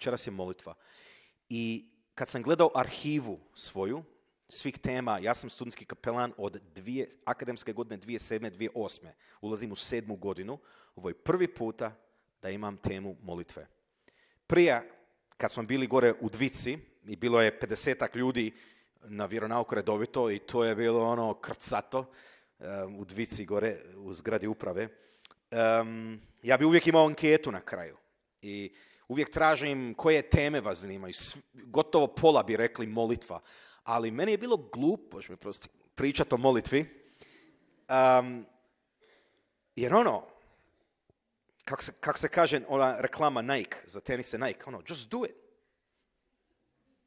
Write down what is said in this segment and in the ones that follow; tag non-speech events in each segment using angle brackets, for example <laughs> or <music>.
večeras je molitva. I kad sam gledao arhivu svoju, svih tema, ja sam studentski kapelan od dvije, akademske godine 2007. 2008. Ulazim u sedmu godinu. Ovo je prvi puta da imam temu molitve. Prije, kad smo bili gore u Dvici, i bilo je 50 ljudi na vjeronauku redovito i to je bilo ono krcato u Dvici gore u zgradi uprave. ja bi uvijek imao anketu na kraju. I uvijek tražim koje teme vas zanimaju. Gotovo pola bi rekli molitva. Ali meni je bilo glupo, mi prosti, pričati o molitvi. jer ono, kako se, kak se kaže ona reklama Nike, za tenise Nike, ono, just do it.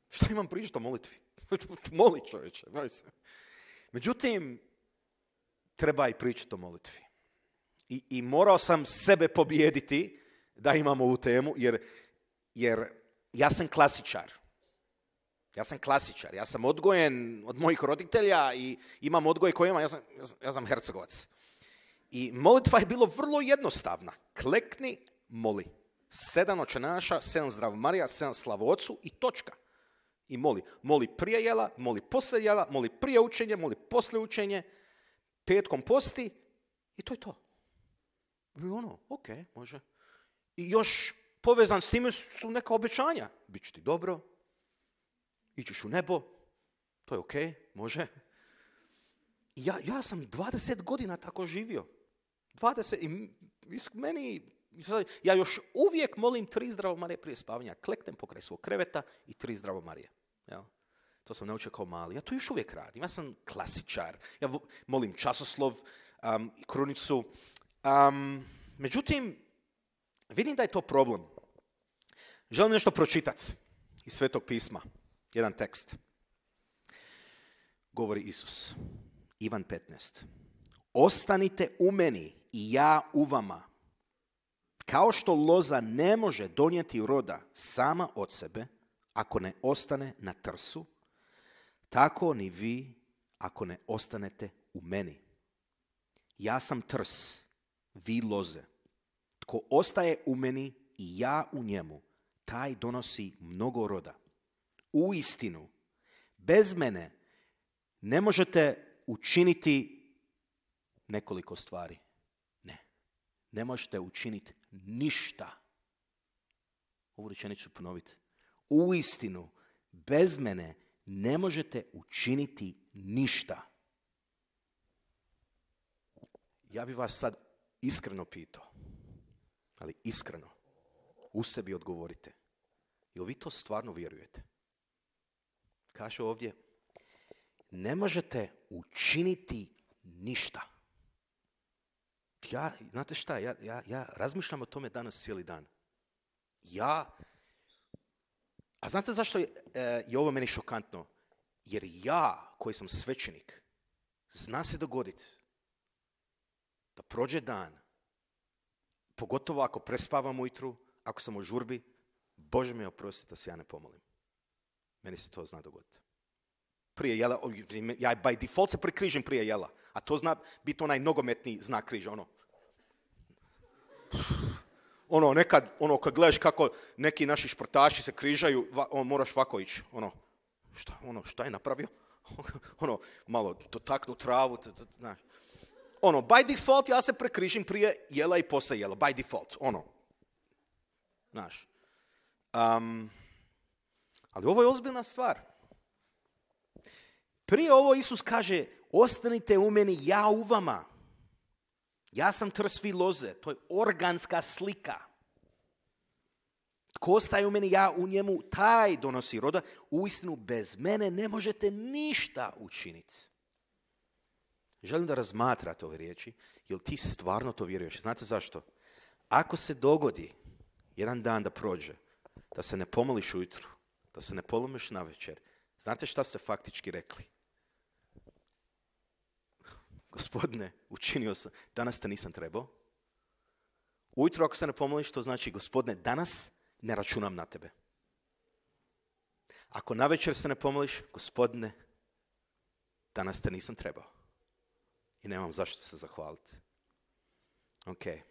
Što imam pričati o molitvi? <laughs> Moli čovječe, se. Međutim, treba i pričati o molitvi. I, morao sam sebe pobijediti da imamo ovu temu, jer jer ja sam klasičar. Ja sam klasičar, ja sam odgojen od mojih roditelja i imam odgoj koji imam, ja sam, hercegovac. I molitva je bilo vrlo jednostavna. Klekni, moli. Sedam naša, sedam zdrav Marija, sedam slavocu i točka. I moli. Moli prije jela, moli poslije jela, moli prije učenje, moli poslije učenje. Petkom posti i to je to. I ono, ok, može. I još povezan s time su neka obećanja. Biće ti dobro, ićeš u nebo, to je ok, može. Ja, ja sam 20 godina tako živio. 20, i meni, ja još uvijek molim tri zdravo Marije prije spavanja. Kleknem pokraj svog kreveta i tri zdravo Marije. To sam naučio kao mali. Ja to još uvijek radim. Ja sam klasičar. Ja molim časoslov, um, kronicu. Um, međutim, vidim da je to problem. Želim nešto pročitati iz Svetog pisma, jedan tekst. Govori Isus, Ivan 15. Ostanite u meni i ja u vama. Kao što loza ne može donijeti roda sama od sebe, ako ne ostane na trsu, tako ni vi ako ne ostanete u meni. Ja sam trs, vi loze. Tko ostaje u meni i ja u njemu, taj donosi mnogo roda. U istinu, bez mene ne možete učiniti nekoliko stvari. Ne. Ne možete učiniti ništa. Ovu rečenicu ponoviti. U istinu, bez mene ne možete učiniti ništa. Ja bih vas sad iskreno pitao, ali iskreno, u sebi odgovorite. Jel vi to stvarno vjerujete? Kaže ovdje, ne možete učiniti ništa. Ja, znate šta, ja, ja, ja razmišljam o tome danas cijeli dan. Ja, a znate zašto je, eh, je ovo meni šokantno? Jer ja, koji sam svećenik, zna se dogoditi da prođe dan, pogotovo ako prespavam ujutru, ako sam u žurbi, Bože mi oprosti da se ja ne pomolim. Meni se to zna dogoditi. Prije jela, ja by default se prikrižim prije jela, a to zna biti onaj nogometni znak križa, ono. Ono, nekad, ono, kad gledaš kako neki naši športaši se križaju, on, moraš vako ići, ono, šta, ono, šta je napravio? <laughs> ono, malo dotaknu travu, to znaš. Ono, by default ja se prekrižim prije jela i posle jela, by default, ono, Znaš. Um, ali ovo je ozbiljna stvar. Prije ovo Isus kaže, ostanite u meni, ja u vama. Ja sam trsvi loze, to je organska slika. Tko ostaje u meni, ja u njemu, taj donosi roda. Uistinu, bez mene ne možete ništa učiniti. Želim da razmatrate ove riječi, jer ti stvarno to vjeruješ. Znate zašto? Ako se dogodi jedan dan da prođe, da se ne pomoliš ujutru, da se ne polomiš na večer, znate šta ste faktički rekli? Gospodine, učinio sam, danas te nisam trebao. Ujutro ako se ne pomoliš, to znači, gospodine, danas ne računam na tebe. Ako na večer se ne pomoliš, gospodine, danas te nisam trebao. I nemam zašto se zahvaliti. Okay.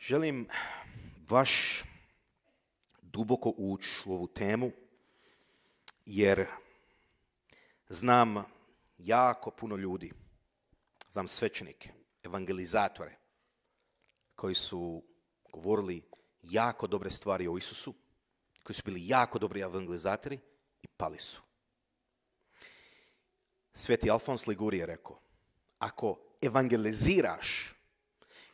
Želim baš duboko ući u ovu temu, jer znam jako puno ljudi, znam svećenike, evangelizatore, koji su govorili jako dobre stvari o Isusu, koji su bili jako dobri evangelizatori i pali su. Sveti Alfons Liguri je rekao, ako evangeliziraš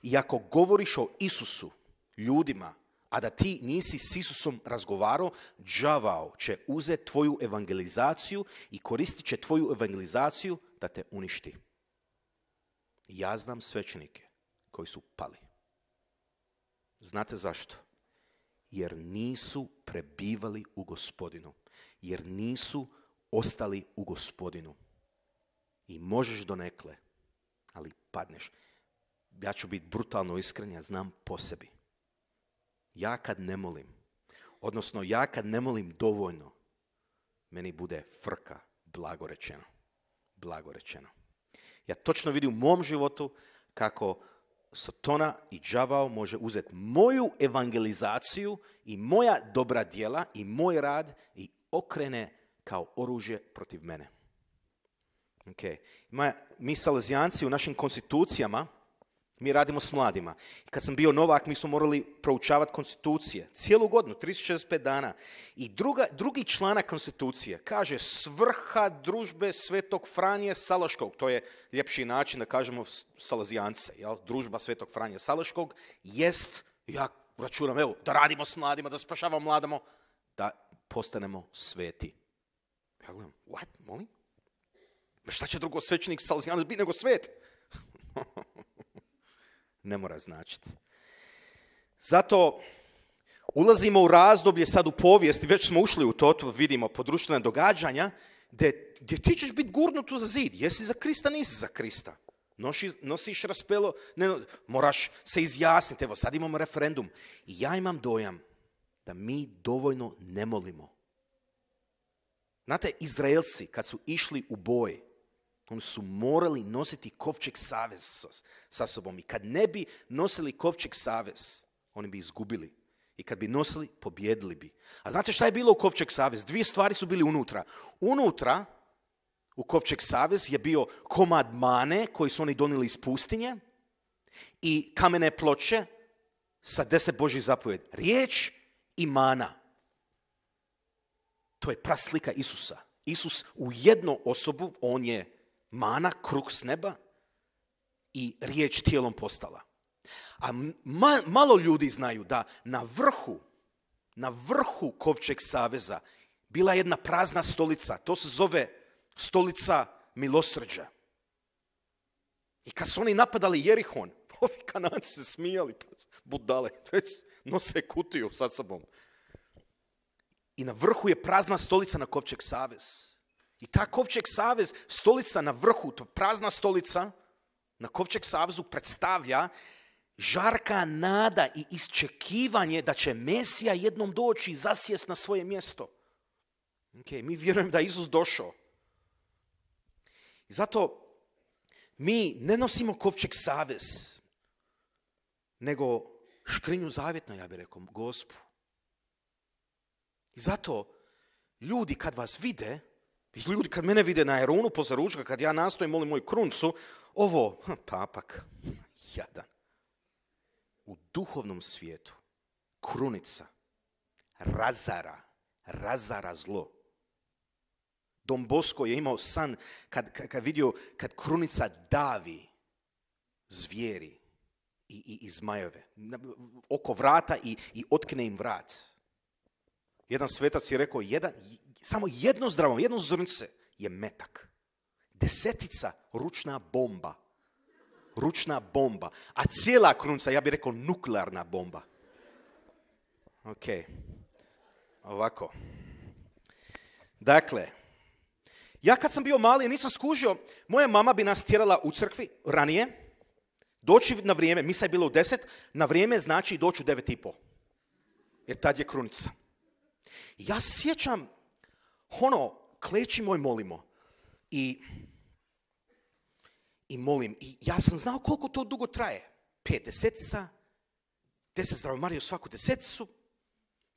i ako govoriš o Isusu ljudima, a da ti nisi s Isusom razgovarao, džavao će uzeti tvoju evangelizaciju i koristit će tvoju evangelizaciju da te uništi. Ja znam svećenike koji su pali. Znate zašto? Jer nisu prebivali u gospodinu. Jer nisu ostali u gospodinu. I možeš donekle, ali padneš ja ću biti brutalno iskren, ja znam po sebi. Ja kad ne molim, odnosno ja kad ne molim dovoljno, meni bude frka, blagorečeno, rečeno. Blago rečeno. Ja točno vidim u mom životu kako Satona i đavao može uzeti moju evangelizaciju i moja dobra djela i moj rad i okrene kao oružje protiv mene. Okay. mi salazijanci u našim konstitucijama mi radimo s mladima. kad sam bio novak, mi smo morali proučavati konstitucije. Cijelu godinu, 365 dana. I drugi članak konstitucije kaže svrha družbe Svetog Franje Salaškog. To je ljepši način da kažemo salazijance. Jel? Družba Svetog Franje Salaškog jest, ja računam, evo, da radimo s mladima, da spašavamo mladamo, da postanemo sveti. Ja gledam, what, molim? Šta će drugo svećenik salazijanac biti nego svet? <laughs> ne mora značiti. Zato ulazimo u razdoblje sad u povijest, već smo ušli u to, vidimo po događanja, gdje, gdje ti ćeš biti gurnut za zid. Jesi za Krista, nisi za Krista. Nosi nosiš raspelo, ne, moraš se izjasniti. Evo, sad imamo referendum. ja imam dojam da mi dovoljno ne molimo. Znate, Izraelci kad su išli u boj, oni su morali nositi kovčeg savez sa sobom. I kad ne bi nosili kovčeg savez, oni bi izgubili. I kad bi nosili, pobjedili bi. A znate šta je bilo u kovčeg savez? Dvije stvari su bili unutra. Unutra u kovčeg savez je bio komad mane koji su oni donijeli iz pustinje i kamene ploče sa deset Božih zapovjed. Riječ i mana. To je praslika Isusa. Isus u jednu osobu, on je mana, kruk s neba i riječ tijelom postala. A malo ljudi znaju da na vrhu, na vrhu Kovčeg saveza bila jedna prazna stolica. To se zove stolica milosrđa. I kad su oni napadali Jerihon, <laughs> ovi kananci se smijali, budale, nose kutiju sa sobom. I na vrhu je prazna stolica na Kovčeg savez. I ta Kovčeg savez, stolica na vrhu, to prazna stolica, na Kovčeg savezu predstavlja žarka nada i isčekivanje da će Mesija jednom doći i zasjest na svoje mjesto. Okay, mi vjerujem da je Isus došao. I zato mi ne nosimo kovčeg savez, nego škrinju zavjetno, ja bih rekao, gospu. I zato ljudi kad vas vide, i ljudi kad mene vide na Erunu posle ručka, kad ja nastojim, molim moj kruncu, ovo, hm, papak, jadan. U duhovnom svijetu krunica razara, razara zlo. Dom Bosko je imao san kad, kad, vidio kad krunica davi zvijeri i, i, zmajove. Oko vrata i, i otkne im vrat. Jedan svetac je rekao, jedan, samo jedno zdravo, jedno zrnce je metak. Desetica ručna bomba. Ručna bomba. A cijela krunca, ja bih rekao nuklearna bomba. Ok. Ovako. Dakle, ja kad sam bio mali nisam skužio, moja mama bi nas tjerala u crkvi ranije, doći na vrijeme, misa je bilo u deset, na vrijeme znači doći u devet i pol. Jer tad je krunica. Ja sjećam ono, klećimo i molimo. I, i molim. I ja sam znao koliko to dugo traje. Pet desetica, deset zdravomarija svaku deseticu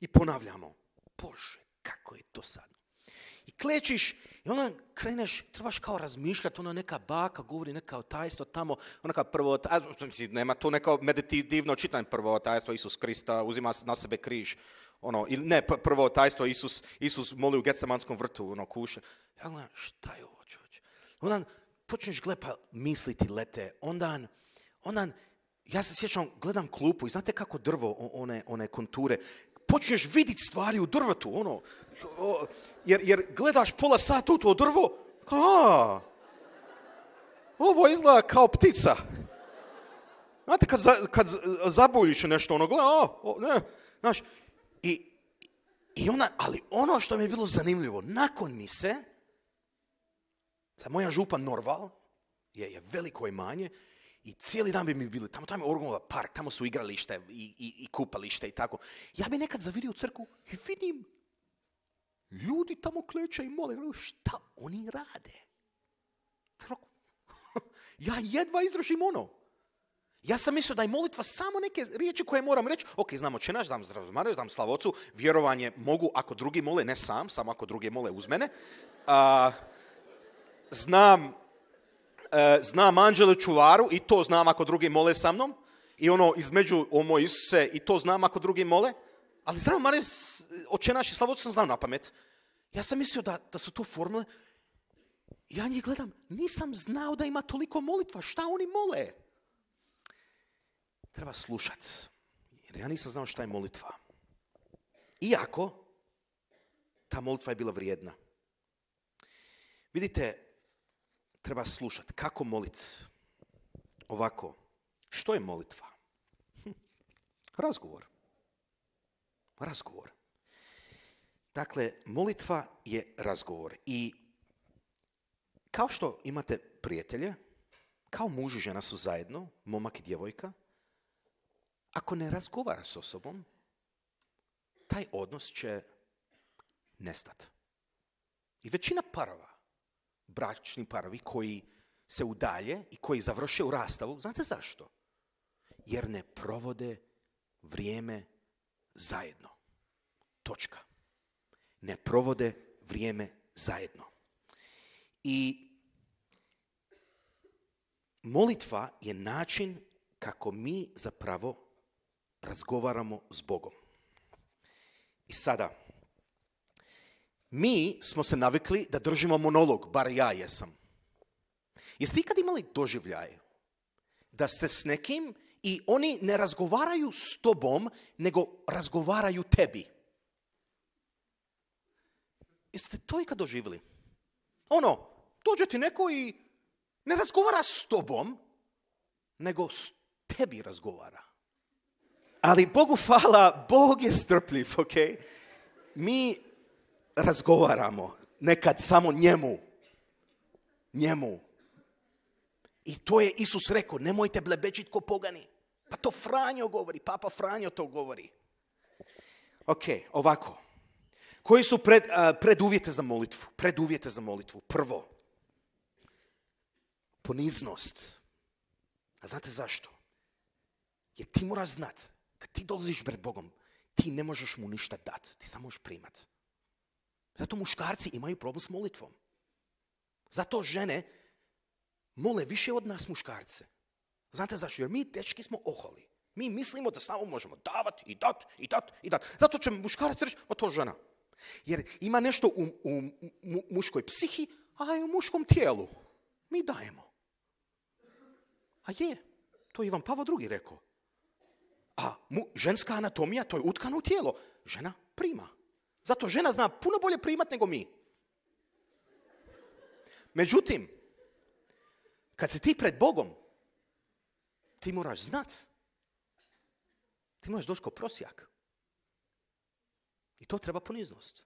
i ponavljamo. Bože, kako je to sad? I klečiš i onda kreneš, trebaš kao razmišljati, ona neka baka govori neka o tajstvo tamo, ona kao prvo, nema tu neka meditivno čitanje prvo tajstvo Isus Krista, uzima na sebe križ, ono, ne, prvo tajstvo, Isus, Isus moli u Getsemanskom vrtu, ono, kuša. Ja gledam, šta je ovo, čovječ? Onda počneš glepa misliti lete, onda, onda, ja se sjećam, gledam klupu i znate kako drvo, one, one konture, počneš vidjeti stvari u drvetu, ono, jer, jer gledaš pola sata u to drvo, a, ovo izgleda kao ptica. Znate, kad, za, kad zabuljiš nešto, ono, gleda, a, ne, znaš, i ali ono što mi je bilo zanimljivo, nakon se. da moja župa Norval je, je veliko imanje i cijeli dan bi mi bili tamo, tamo je Orgonova park, tamo su igralište i, i, i kupalište i tako. Ja bi nekad zavirio u crku i vidim ljudi tamo kleče i mole, šta oni rade? ja <laughs> jedva izrušim ono. Ja sam mislio da je molitva samo neke riječi koje moram reći. Ok, znam oče naš, dam Mariju, dam slavocu, vjerovanje mogu ako drugi mole, ne sam, samo ako drugi mole uz mene. znam, e, znam anđele čuvaru i to znam ako drugi mole sa mnom. I ono između o moj Isuse i to znam ako drugi mole. Ali zdravo Mariju, oče naš i slavocu sam znao na pamet. Ja sam mislio da, da su to formule. Ja njih gledam, nisam znao da ima toliko molitva. Šta oni mole? treba slušat, Jer ja nisam znao šta je molitva. Iako, ta molitva je bila vrijedna. Vidite, treba slušati. Kako molit Ovako, što je molitva? Hm, razgovor. Razgovor. Dakle, molitva je razgovor. I kao što imate prijatelje, kao muž i žena su zajedno, momak i djevojka, ako ne razgovara s osobom, taj odnos će nestati. I većina parova, bračni parovi koji se udalje i koji završe u rastavu, znate zašto? Jer ne provode vrijeme zajedno. Točka. Ne provode vrijeme zajedno. I molitva je način kako mi zapravo razgovaramo s Bogom. I sada, mi smo se navikli da držimo monolog, bar ja jesam. Jeste ikad imali doživljaj da ste s nekim i oni ne razgovaraju s tobom, nego razgovaraju tebi? Jeste to ikad doživjeli? Ono, dođe ti neko i ne razgovara s tobom, nego s tebi razgovara. Ali Bogu hvala, Bog je strpljiv, ok? Mi razgovaramo nekad samo njemu. Njemu. I to je Isus rekao, nemojte blebećit ko pogani. Pa to Franjo govori, papa Franjo to govori. Ok, ovako. Koji su pred, preduvjete za molitvu? Preduvjete za molitvu. Prvo, poniznost. A znate zašto? Jer ti moraš znat kad ti dolaziš pred Bogom, ti ne možeš mu ništa dati, ti samo možeš primat. Zato muškarci imaju problem s molitvom. Zato žene mole više od nas muškarce. Znate zašto? Jer mi dečki smo oholi. Mi mislimo da samo možemo davati i dat, i dat, i dat. Zato će muškarac reći, o to žena. Jer ima nešto u, muškoj psihi, a i u muškom tijelu. Mi dajemo. A je, to je Ivan Pavo drugi rekao. A pa, ženska anatomija, to je utkano u tijelo. Žena prima. Zato žena zna puno bolje primat nego mi. Međutim, kad si ti pred Bogom, ti moraš znat. Ti moraš doći kao prosjak. I to treba poniznost.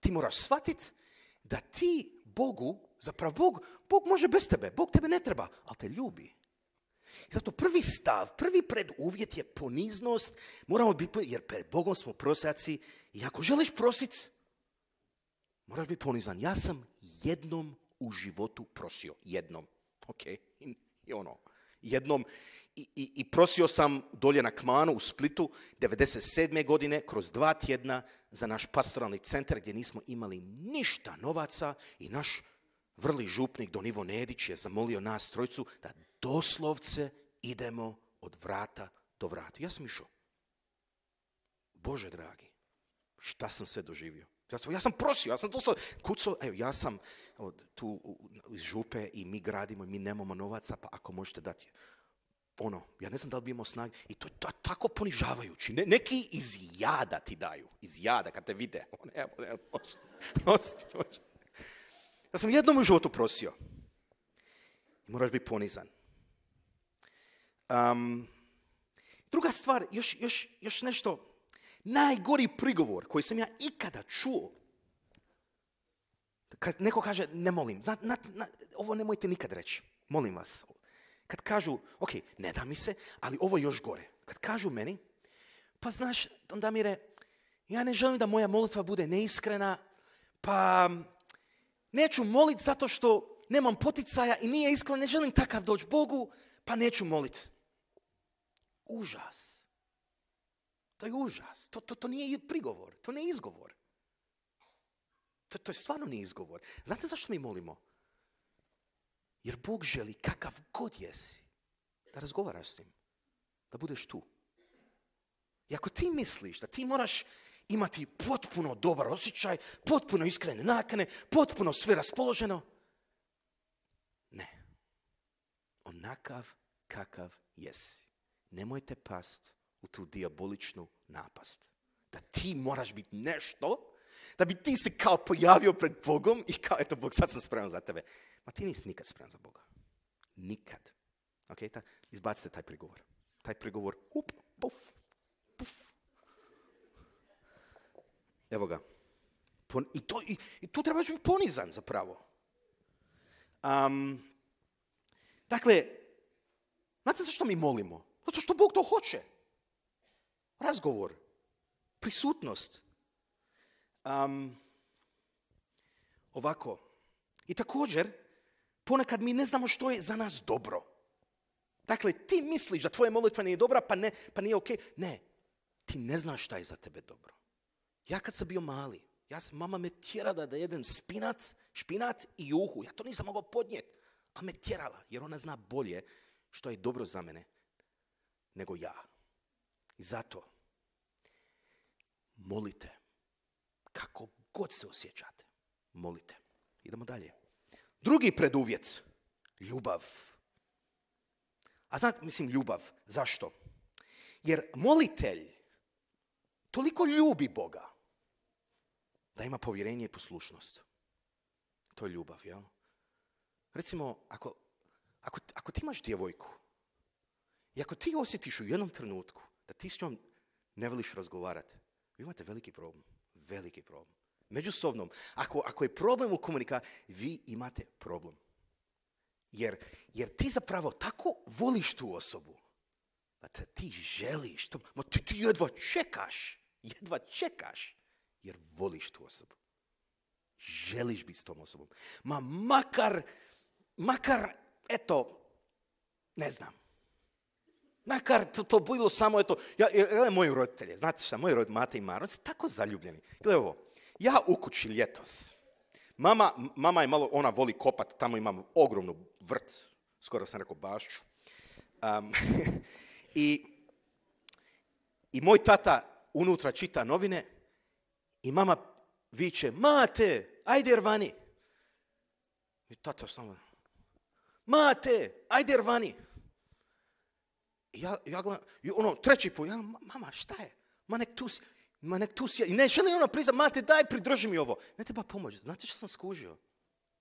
Ti moraš shvatit da ti Bogu, zapravo Bog, Bog može bez tebe, Bog tebe ne treba, ali te ljubi zato prvi stav, prvi preduvjet je poniznost, moramo biti, jer pred Bogom smo prosjaci i ako želiš prosit, moraš biti ponizan. Ja sam jednom u životu prosio, jednom, ok, i ono, jednom, i, prosio sam dolje na Kmanu u Splitu 97. godine kroz dva tjedna za naš pastoralni centar gdje nismo imali ništa novaca i naš vrli župnik Don Ivo Nedić je zamolio nas trojcu da doslovce idemo od vrata do vrata. Ja sam išao. Bože dragi, šta sam sve doživio. Ja sam prosio, ja sam to, kucao evo, ja sam tu iz župe i mi gradimo, i mi nemamo novaca, pa ako možete dati, ono, ja ne znam da li bi imao snage. I to je tako ponižavajući. neki iz jada ti daju. Iz jada, kad te vide. Ono, evo, evo, Ja sam jednom u životu prosio. I moraš biti ponizan druga stvar, još, nešto, najgori prigovor koji sam ja ikada čuo, kad neko kaže ne molim, ovo nemojte nikad reći, molim vas. Kad kažu, ok, ne da mi se, ali ovo još gore. Kad kažu meni, pa znaš, onda mire, ja ne želim da moja molitva bude neiskrena, pa neću molit zato što nemam poticaja i nije iskreno, ne želim takav doći Bogu, pa neću molit užas. To je užas. To, to, to nije prigovor, to nije izgovor. To, to je stvarno nije izgovor. Znate zašto mi molimo? Jer Bog želi kakav god jesi da razgovaraš s njim. Da budeš tu. I ako ti misliš da ti moraš imati potpuno dobar osjećaj, potpuno iskrene nakane, potpuno sve raspoloženo, ne. Onakav kakav jesi nemojte past u tu diaboličnu napast. Da ti moraš biti nešto, da bi ti se kao pojavio pred Bogom i kao, eto Bog, sad sam spreman za tebe. Ma ti nisi nikad spreman za Boga. Nikad. Ok, izbacite taj prigovor. Taj prigovor, up, puf, puf. Evo ga. i, tu trebaš biti ponizan zapravo. Um, dakle, znate zašto mi molimo? Zato što Bog to hoće. Razgovor, prisutnost. Um, ovako. I također, ponekad mi ne znamo što je za nas dobro. Dakle, ti misliš da tvoje molitva nije dobra, pa, ne, pa nije ok. Ne, ti ne znaš šta je za tebe dobro. Ja kad sam bio mali, ja sam, mama me tjerala da jedem spinac, špinac i juhu. Ja to nisam mogao podnijeti, a me tjerala, jer ona zna bolje što je dobro za mene nego ja. I zato molite kako god se osjećate. Molite. Idemo dalje. Drugi preduvjet, ljubav. A znate, mislim ljubav. Zašto? Jer molitelj toliko ljubi Boga da ima povjerenje i poslušnost. To je ljubav, jel? Recimo, ako, ako ti imaš djevojku i ako ti osjetiš u jednom trenutku da ti s njom ne voliš razgovarati, vi imate veliki problem. Veliki problem. Međusobnom. Ako, ako je problem u komunikaciji, vi imate problem. Jer, jer ti zapravo tako voliš tu osobu. Da te ti želiš. To, ma ti, ti jedva čekaš. Jedva čekaš. Jer voliš tu osobu. Želiš biti s tom osobom. Ma makar, makar, eto, ne znam Makar to, to bilo samo, eto, ja, ja, moji roditelje, znate šta, moji roditelji, Mate i Maro, su tako zaljubljeni. Gle ovo, ja u kući ljetos, mama, mama je malo, ona voli kopat, tamo imam ogromnu vrt, skoro sam rekao bašću. <laughs> i, I moj tata unutra čita novine i mama viče, mate, ajde vani. I tata samo, mate, ajde vani. Ja, ja gledam, ono, treći put, ja mama, šta je? Ma nek tu si, ma nek tu si. I ne želi ona priznat, mate, daj, pridrži mi ovo. Ne treba pomoć. Znate što sam skužio?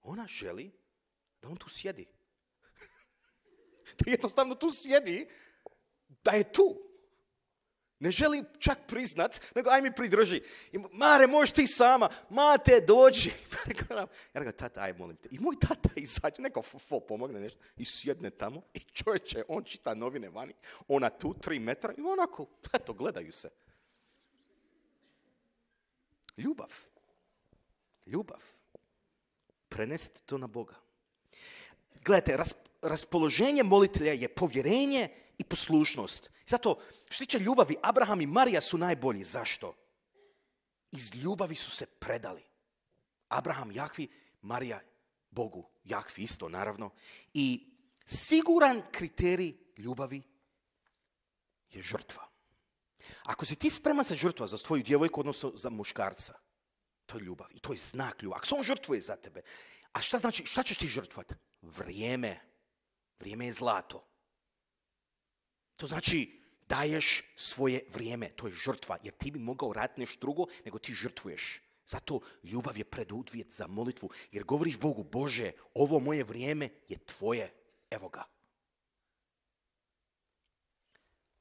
Ona želi da on tu sjedi. <laughs> da jednostavno tu sjedi, da je tu. Ne želi čak priznat, nego aj mi pridrži. I, Mare, možeš ti sama, mate, dođi. <laughs> ja rekao, tata, aj molim te. I moj tata izađe, neko fo, pomogne nešto, i sjedne tamo. I čovječe, on čita novine vani, ona tu, tri metra, i onako, eto, gledaju se. Ljubav. Ljubav. Prenesti to na Boga. Gledajte, raspoloženje molitelja je povjerenje i poslušnost. Zato, što tiče ljubavi, Abraham i Marija su najbolji. Zašto? Iz ljubavi su se predali. Abraham Jahvi, Marija Bogu. Jahvi isto, naravno. I siguran kriterij ljubavi je žrtva. Ako si ti spreman se žrtva za svoju djevojku, odnosno za muškarca, to je ljubav i to je znak ljubav. Ako se on žrtvuje za tebe, a šta znači, šta ćeš ti žrtvat? Vrijeme. Vrijeme je zlato. To znači daješ svoje vrijeme, to je žrtva, jer ti bi mogao raditi nešto drugo nego ti žrtvuješ. Zato ljubav je preduvjet za molitvu, jer govoriš Bogu, Bože, ovo moje vrijeme je tvoje, evo ga.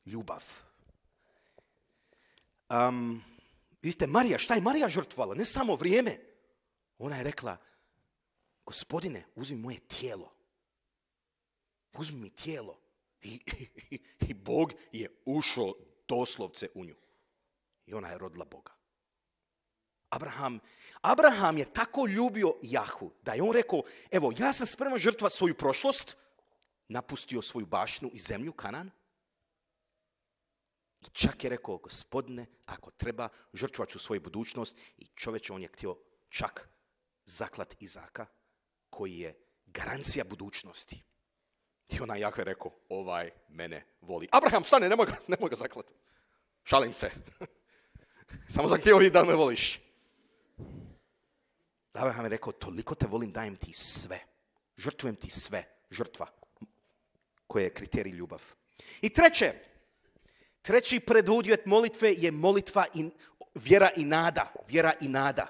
Ljubav. Um, vi Marija, šta je Marija žrtvala? Ne samo vrijeme. Ona je rekla, gospodine, uzmi moje tijelo. Uzmi mi tijelo. I, Bog je ušao doslovce u nju. I ona je rodila Boga. Abraham, Abraham je tako ljubio Jahu da je on rekao, evo ja sam spreman žrtva svoju prošlost, napustio svoju bašnu i zemlju, Kanan. I čak je rekao, gospodine, ako treba, žrtvovat ću svoju budućnost. I čoveče, on je htio čak zaklat Izaka, koji je garancija budućnosti. I onaj Jahve rekao, ovaj mene voli. Abraham, stane, nemoj ga, <laughs> nemoj ga zaklati. Šalim se. <laughs> Samo za htio da me voliš. Abraham je rekao, toliko te volim, dajem ti sve. Žrtvujem ti sve. Žrtva. Koje je kriterij ljubav. I treće, treći predvodjet molitve je molitva i vjera i nada. Vjera i nada.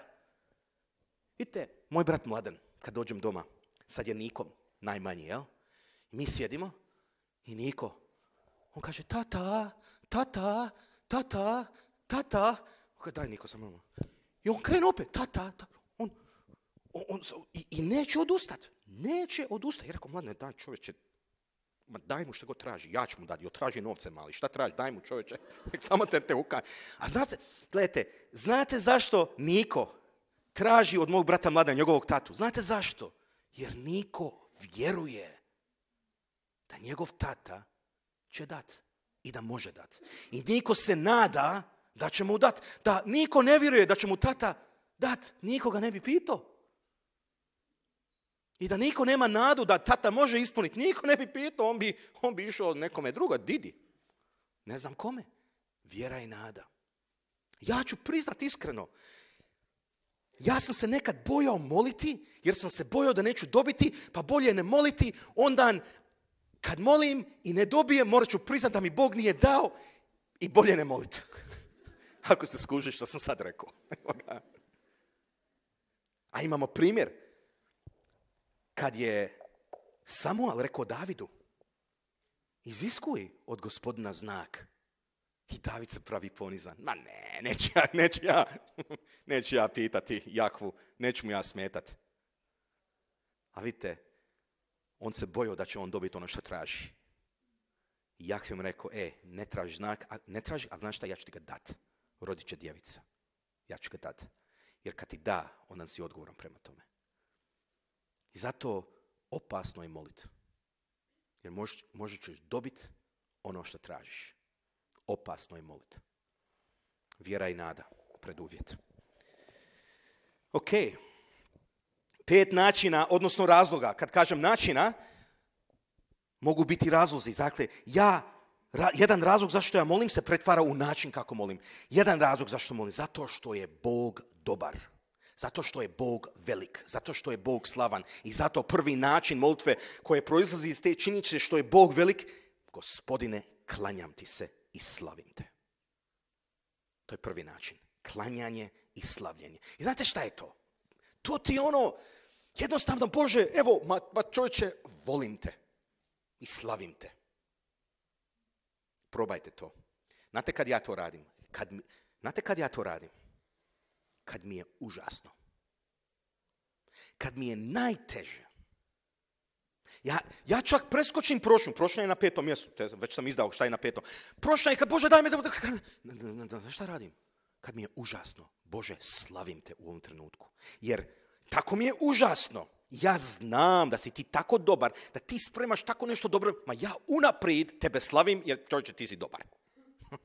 Vidite, moj brat Mladen, kad dođem doma, sad je nikom najmanji, jel? mi sjedimo i niko. On kaže, tata, tata, tata, tata. On kaže, daj Niko, samo I on krene opet, tata, tata. On, on, i, neće odustat. Neće odustat Ja rekao, mladine, daj čovječe, ma daj mu što god traži, ja ću mu dati, traži novce mali, šta traži, daj mu čovječe, <laughs> samo te te uka. A znate, gledajte, znate zašto Niko traži od mog brata mlada njegovog tatu? Znate zašto? Jer Niko vjeruje njegov tata će dat i da može dat. I niko se nada da će mu dat. Da niko ne vjeruje da će mu tata dat. Nikoga ne bi pitao. I da niko nema nadu da tata može ispuniti. Niko ne bi pitao, on bi, on bi išao nekome drugo, didi. Ne znam kome. Vjera i nada. Ja ću priznat iskreno, ja sam se nekad bojao moliti, jer sam se bojao da neću dobiti, pa bolje ne moliti, onda kad molim i ne dobijem, morat ću priznat da mi Bog nije dao i bolje ne molit. <laughs> Ako se skužiš što sam sad rekao. <laughs> A imamo primjer. Kad je Samuel rekao Davidu, iziskuj od gospodina znak. I David se pravi ponizan. Ma ne, neću ja, neću ja, <laughs> neću ja pitati jakvu, neću mu ja smetati. A vidite, on se bojao da će on dobiti ono što traži. I Jahve mu rekao, e, ne traži znak, a, ne traži, a znaš šta, ja ću ti ga dat. Rodit će djevica. Ja ću ga dati. Jer kad ti da, onda si odgovoran prema tome. I zato opasno je molit. Jer možeš, možda dobiti ono što tražiš. Opasno je molit. Vjera i nada, preduvjet. Ok, pet načina, odnosno razloga. Kad kažem načina, mogu biti razlozi. Dakle, ja, jedan razlog zašto ja molim se pretvara u način kako molim. Jedan razlog zašto molim, zato što je Bog dobar. Zato što je Bog velik, zato što je Bog slavan i zato prvi način molitve koje proizlazi iz te činjenice što je Bog velik, gospodine, klanjam ti se i slavim te. To je prvi način. Klanjanje i slavljenje. I znate šta je to? To ti ono, Jednostavno, Bože, evo, ma, ma čovječe, volim te i slavim te. Probajte to. Znate kad ja to radim? Kad znate kad ja to radim? Kad mi je užasno. Kad mi je najteže. Ja, ja čak preskočim prošlu. Prošnja je na petom mjestu. Te, već sam izdao šta je na petom. Prošnja je kad, Bože, daj mi da... Šta radim? Kad mi je užasno. Bože, slavim te u ovom trenutku. Jer tako mi je užasno. Ja znam da si ti tako dobar, da ti spremaš tako nešto dobro. Ma ja unaprijed tebe slavim jer čovječe ti si dobar. <laughs>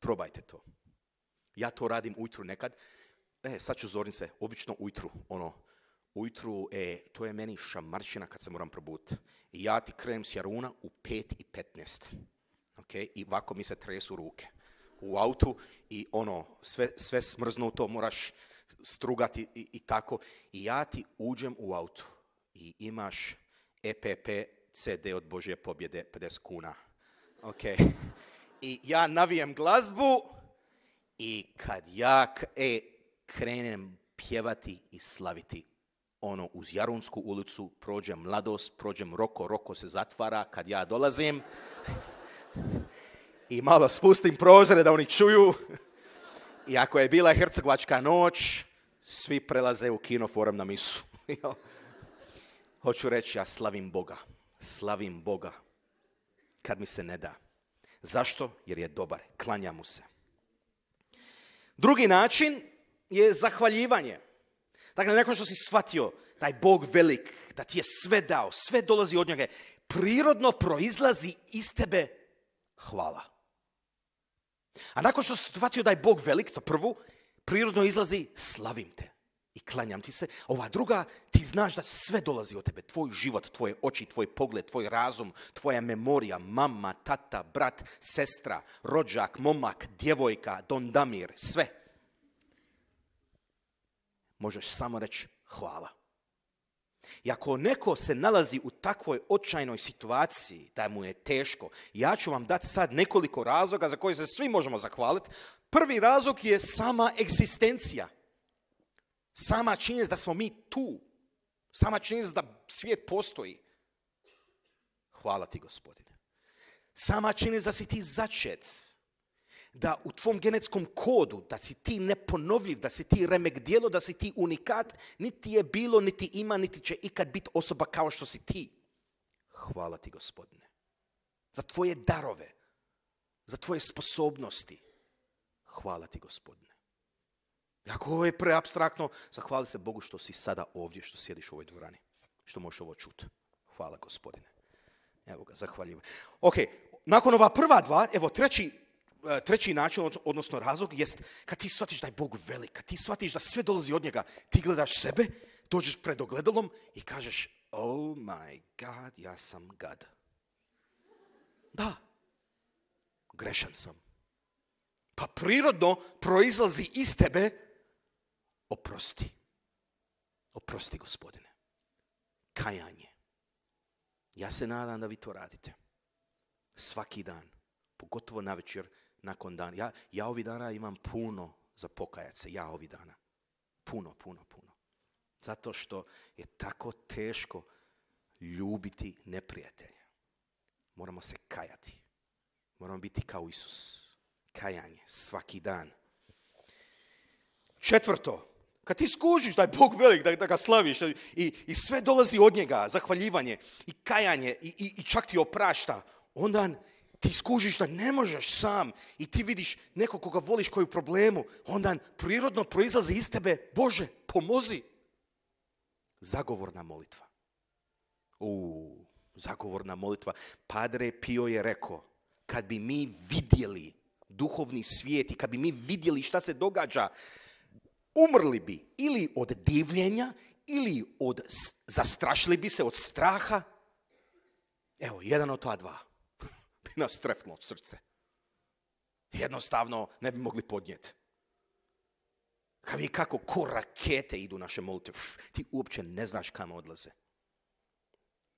Probajte to. Ja to radim ujutru nekad. E, sad ću se obično ujutru, ono, ujutru, e, to je meni šamarčina kad se moram probuditi. I ja ti krenem s jaruna u 5 i 15. Ok I ovako mi se tresu ruke u autu i ono, sve, sve smrznuto moraš strugati i, tako. I ja ti uđem u autu i imaš EPP CD od Božje pobjede 50 kuna. Ok. I ja navijem glazbu i kad ja e, krenem pjevati i slaviti ono uz Jarunsku ulicu prođem mladost, prođem Roko, Roko se zatvara kad ja dolazim i malo spustim prozore da oni čuju. I ako je bila hercegovačka noć, svi prelaze u kino na misu. <laughs> Hoću reći, ja slavim Boga. Slavim Boga. Kad mi se ne da. Zašto? Jer je dobar. Klanja mu se. Drugi način je zahvaljivanje. Dakle, nakon što si shvatio taj Bog velik, da ti je sve dao, sve dolazi od njega, prirodno proizlazi iz tebe hvala. A nakon što se shvatio da je Bog velik, za prvu, prirodno izlazi slavim te i klanjam ti se. Ova druga, ti znaš da sve dolazi od tebe. Tvoj život, tvoje oči, tvoj pogled, tvoj razum, tvoja memorija, mama, tata, brat, sestra, rođak, momak, djevojka, don Damir, sve. Možeš samo reći hvala. I ako neko se nalazi u takvoj očajnoj situaciji da mu je teško, ja ću vam dati sad nekoliko razloga za koje se svi možemo zahvaliti. Prvi razlog je sama egzistencija. Sama činjenica da smo mi tu. Sama činjenica da svijet postoji. Hvala ti, gospodine. Sama činjenica da si ti začet da u tvom genetskom kodu, da si ti neponovljiv, da si ti remek dijelo, da si ti unikat, niti je bilo, niti ima, niti će ikad biti osoba kao što si ti. Hvala ti, gospodine. Za tvoje darove, za tvoje sposobnosti. Hvala ti, gospodine. Ako ovo je preabstraktno, zahvali se Bogu što si sada ovdje, što sjediš u ovoj dvorani, što možeš ovo čuti. Hvala, gospodine. Evo ga, zahvaljujem. Ok, nakon ova prva dva, evo treći E, treći način, odnosno razlog, jest kad ti shvatiš da je Bog velik, kad ti shvatiš da sve dolazi od njega, ti gledaš sebe, dođeš pred ogledalom i kažeš, oh my god, ja sam gad. Da, grešan sam. Pa prirodno proizlazi iz tebe, oprosti. Oprosti, gospodine. Kajanje. Ja se nadam da vi to radite. Svaki dan, pogotovo na večer, nakon dana. Ja, ja ovih dana imam puno za pokajat se, ja ovih dana. Puno, puno, puno. Zato što je tako teško ljubiti neprijatelje. Moramo se kajati. Moramo biti kao Isus. Kajanje, svaki dan. Četvrto, kad ti skužiš da je Bog velik, da, da ga slaviš i, i, sve dolazi od njega, zahvaljivanje i kajanje i, i, i čak ti oprašta, onda ti skužiš da ne možeš sam i ti vidiš nekog koga voliš koji je u problemu, onda prirodno proizlazi iz tebe, Bože, pomozi. Zagovorna molitva. U, zagovorna molitva. Padre Pio je rekao, kad bi mi vidjeli duhovni svijet i kad bi mi vidjeli šta se događa, umrli bi ili od divljenja ili od, zastrašili bi se od straha. Evo, jedan od ta dva. <laughs> nas trefno srce. Jednostavno ne bi mogli podnijeti. Kad vi kako ko rakete idu naše molitve, ti uopće ne znaš kamo odlaze.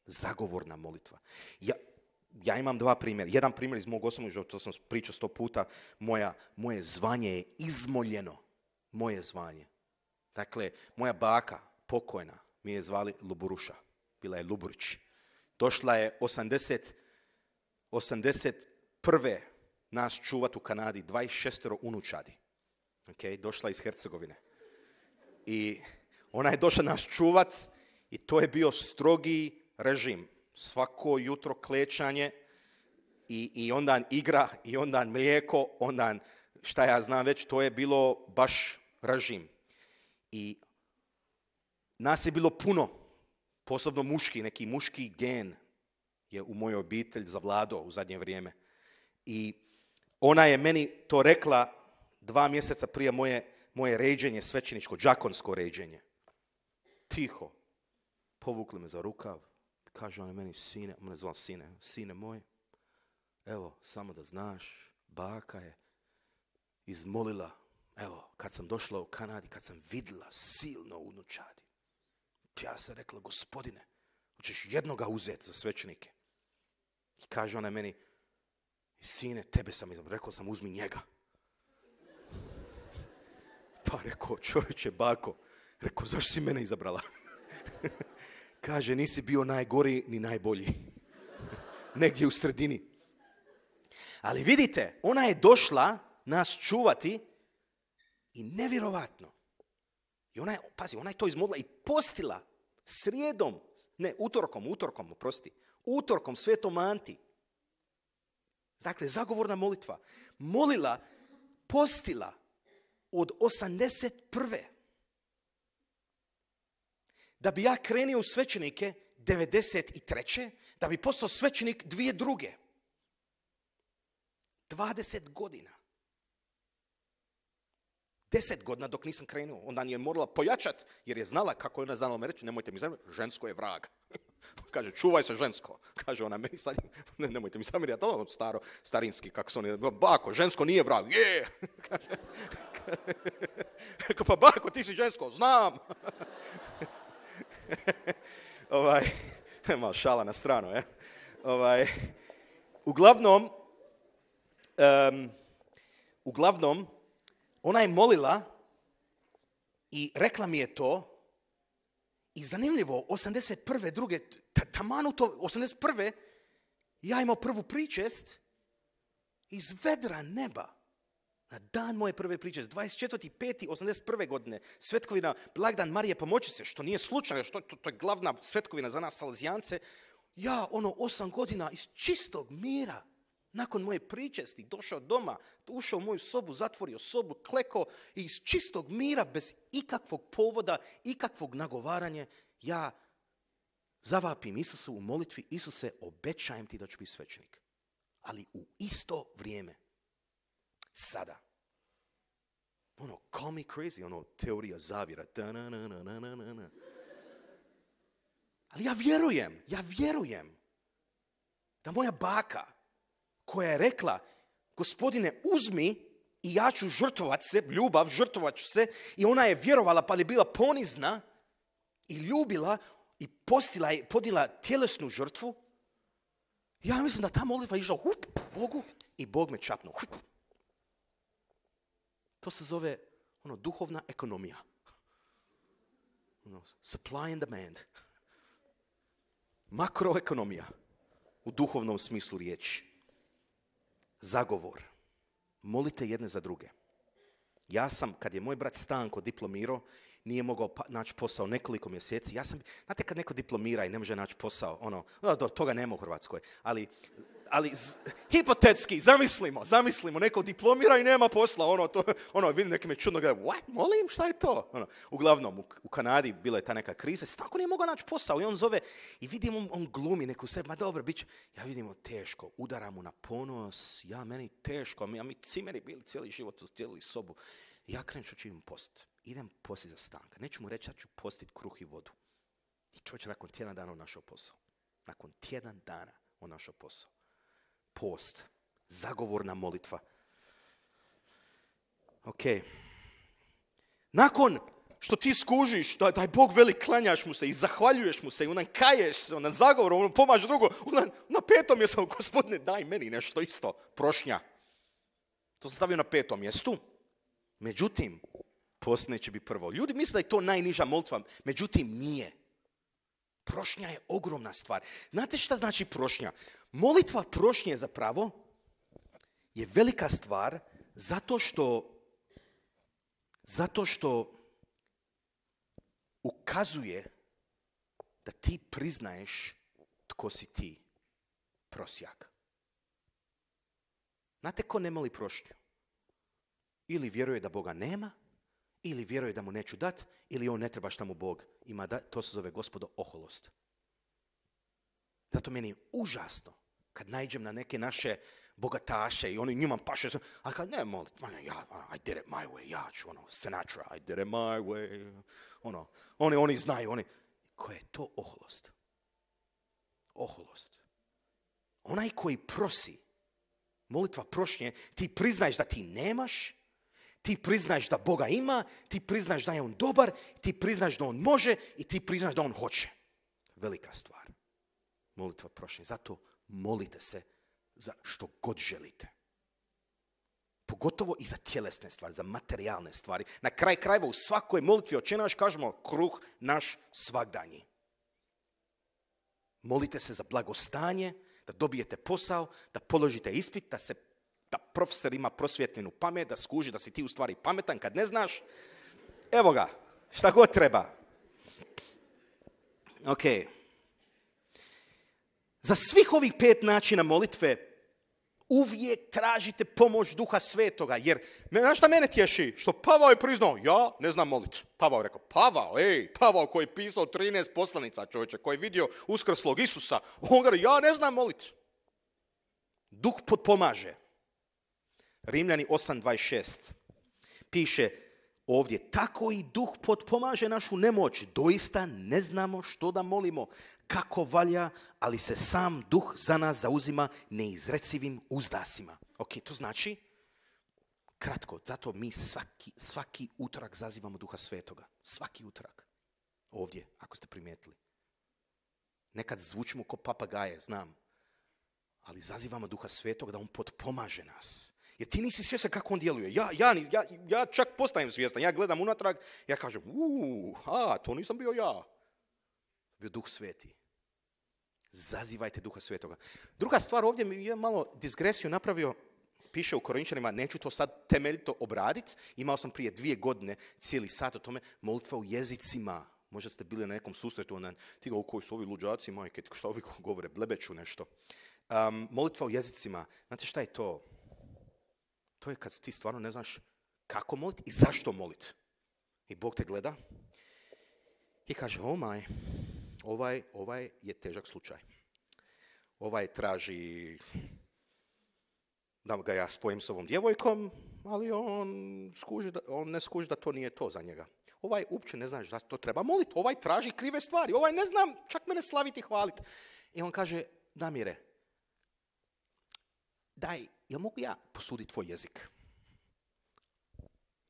Zagovorna molitva. Ja, ja imam dva primjera. Jedan primjer iz mog osobnog života, to sam pričao sto puta, moja, moje zvanje je izmoljeno. Moje zvanje. Dakle, moja baka, pokojna, mi je zvali Luburuša. Bila je Luburić. Došla je osamdeset, 81. nas čuvat u Kanadi, 26 unučadi. ok, došla iz Hercegovine. I ona je došla nas čuvat i to je bio strogi režim. Svako jutro klečanje i, i onda igra i onda mlijeko, onda šta ja znam već, to je bilo baš režim. I nas je bilo puno, posebno muški, neki muški gen, je u mojoj obitelj zavladao u zadnje vrijeme. I ona je meni to rekla dva mjeseca prije moje, moje ređenje, svećeničko, džakonsko ređenje. Tiho. Povukli me za rukav. Kaže ona meni, sine, ona zvala sine, sine moj, evo, samo da znaš, baka je izmolila, evo, kad sam došla u Kanadi, kad sam vidjela silno unučadi. Ja sam rekla, gospodine, hoćeš jednoga uzeti za svećenike. I kaže ona meni, sine, tebe sam izabrao. Rekao sam, uzmi njega. Pa rekao, čovječe, bako. Rekao, zašto si mene izabrala? <laughs> kaže, nisi bio najgori ni najbolji. <laughs> Negdje u sredini. Ali vidite, ona je došla nas čuvati i nevjerovatno. I ona je, pazi, ona je to izmodla i postila srijedom, ne, utorkom, utorkom, oprosti utorkom, svetom Manti, Dakle, zagovorna molitva. Molila, postila od 81. Da bi ja krenio u svećenike 93. Da bi postao svećenik dvije druge. 20 godina. Deset godina dok nisam krenuo. Onda nije morala pojačat jer je znala kako je ona znala me reći, nemojte mi zamjeriti, žensko je vrag. <laughs> Kaže, čuvaj se žensko. <laughs> Kaže ona meni sad, <laughs> ne, nemojte mi zamjeriti, to je staro, starinski, kako se oni, bako, žensko nije vrag, je! pa bako, ti si žensko, znam! ovaj, malo šala na stranu, je? Ovaj, uglavnom, uglavnom, ona je molila i rekla mi je to i zanimljivo, 81. druge, taman to, 81. ja imao prvu pričest iz vedra neba. Na dan moje prve priče, 24.5.81. godine, svetkovina Blagdan Marije pomoći se, što nije slučajno, što to, to je glavna svetkovina za nas salzijance, ja ono osam godina iz čistog mira, nakon moje pričesti došao doma, ušao u moju sobu, zatvorio sobu, kleko i iz čistog mira, bez ikakvog povoda, ikakvog nagovaranja, ja zavapim Isusu u molitvi, Isuse, obećajem ti da ću biti svećenik. Ali u isto vrijeme, sada, ono, call me crazy, ono, teorija zavira. Ali ja vjerujem, ja vjerujem da moja baka, koja je rekla, gospodine, uzmi i ja ću žrtvovat se, ljubav, žrtvovat ću se. I ona je vjerovala pa je bila ponizna i ljubila i postila podila tjelesnu žrtvu. Ja mislim da ta molitva je išla hup, Bogu i Bog me čapnu. To se zove ono, duhovna ekonomija. Ono, supply and demand. Makroekonomija u duhovnom smislu riječi zagovor. Molite jedne za druge. Ja sam, kad je moj brat Stanko diplomirao, nije mogao pa- naći posao nekoliko mjeseci. Ja sam, znate kad neko diplomira i ne može naći posao, ono, do toga nema u Hrvatskoj, ali ali hipotetski, zamislimo, zamislimo, neko diplomira i nema posla, ono, to, ono, vidim neki me čudno gleda, what, molim, šta je to? Ono, uglavnom, u, u, Kanadi bila je ta neka kriza, tako nije mogao naći posao i on zove i vidim, on, on glumi neku sebi, ma dobro, bit će, ja vidim, teško, udara mu na ponos, ja, meni teško, a mi, cimeri bili cijeli život, cijeli sobu. Ja krenem što ću post. Idem posti za stanka. Neću mu reći da ću postit kruh i vodu. I čovječ nakon tjedan dana on našao posao. Nakon tjedan dana on našao posao post, zagovorna molitva. Ok. Nakon što ti skužiš, da, daj Bog veli, klanjaš mu se i zahvaljuješ mu se i onaj kaješ se, onaj zagovor, on pomaže drugo, na petom mjestu, <laughs> gospodine, daj meni nešto isto, prošnja. To sam stavio na petom mjestu. Međutim, post neće biti prvo. Ljudi misle da je to najniža molitva, međutim nije. Prošnja je ogromna stvar. Znate šta znači prošnja? Molitva prošnje zapravo je velika stvar zato što zato što ukazuje da ti priznaješ tko si ti prosjak. Znate ko ne moli prošnju? Ili vjeruje da Boga nema, ili vjeruje da mu neću dat, ili on ne treba šta mu Bog ima da, to se zove gospodo oholost. Zato meni je užasno kad najđem na neke naše bogataše i oni njima paše, a kad ne, mol ja, I did it my way, ja ću, ono, Sinatra, I did it my way, ono, oni, oni znaju, oni, koja je to oholost? Oholost. Onaj koji prosi, molitva prošnje, ti priznaješ da ti nemaš ti priznaš da Boga ima, ti priznaš da je On dobar, ti priznaš da On može i ti priznaš da On hoće. Velika stvar. Molitva prošnje. Zato molite se za što god želite. Pogotovo i za tjelesne stvari, za materijalne stvari. Na kraj krajeva u svakoj molitvi očenaš kažemo kruh naš svakdanji. Molite se za blagostanje, da dobijete posao, da položite ispit, da se da profesor ima prosvjetljenu pamet, da skuži da si ti u stvari pametan kad ne znaš. Evo ga, šta god treba. Ok. Za svih ovih pet načina molitve uvijek tražite pomoć duha svetoga. Jer, znaš šta mene tješi? Što Pavao je priznao, ja ne znam molit. Pavao je rekao, Pavao, ej, Pavao koji je pisao 13 poslanica čovječe, koji je vidio uskrslog Isusa, on ga ja ne znam molit. Duh pomaže. Rimljani 8.26 piše ovdje, tako i duh potpomaže našu nemoć. Doista ne znamo što da molimo, kako valja, ali se sam duh za nas zauzima neizrecivim uzdasima. Ok, to znači, kratko, zato mi svaki, svaki utorak zazivamo duha svetoga. Svaki utorak. Ovdje, ako ste primijetili. Nekad zvučimo ko papagaje, znam. Ali zazivamo duha svetog da on potpomaže nas. Jer ti nisi svjestan kako on djeluje. Ja, ja, ja, ja čak postajem svjestan. Ja gledam unatrag, ja kažem, uuu, a, to nisam bio ja. Bio duh sveti. Zazivajte duha svetoga. Druga stvar, ovdje mi je malo disgresiju napravio, piše u Korinčanima, neću to sad temeljito obraditi. Imao sam prije dvije godine cijeli sat o tome, molitva u jezicima. Možda ste bili na nekom susretu, onda ti ga, koji su ovi luđaci, majke, što ovi govore, blebeću nešto. Um, molitva u jezicima, znate šta je to? To je kad ti stvarno ne znaš kako moliti i zašto moliti. I Bog te gleda i kaže, oh my, ovaj, ovaj je težak slučaj. Ovaj traži da ga ja spojim s ovom djevojkom, ali on, skuži da, on ne skuži da to nije to za njega. Ovaj uopće ne znaš zašto to treba moliti, ovaj traži krive stvari, ovaj ne znam, čak mene slaviti i hvaliti. I on kaže, Damire, daj ja mogu ja posuditi tvoj jezik?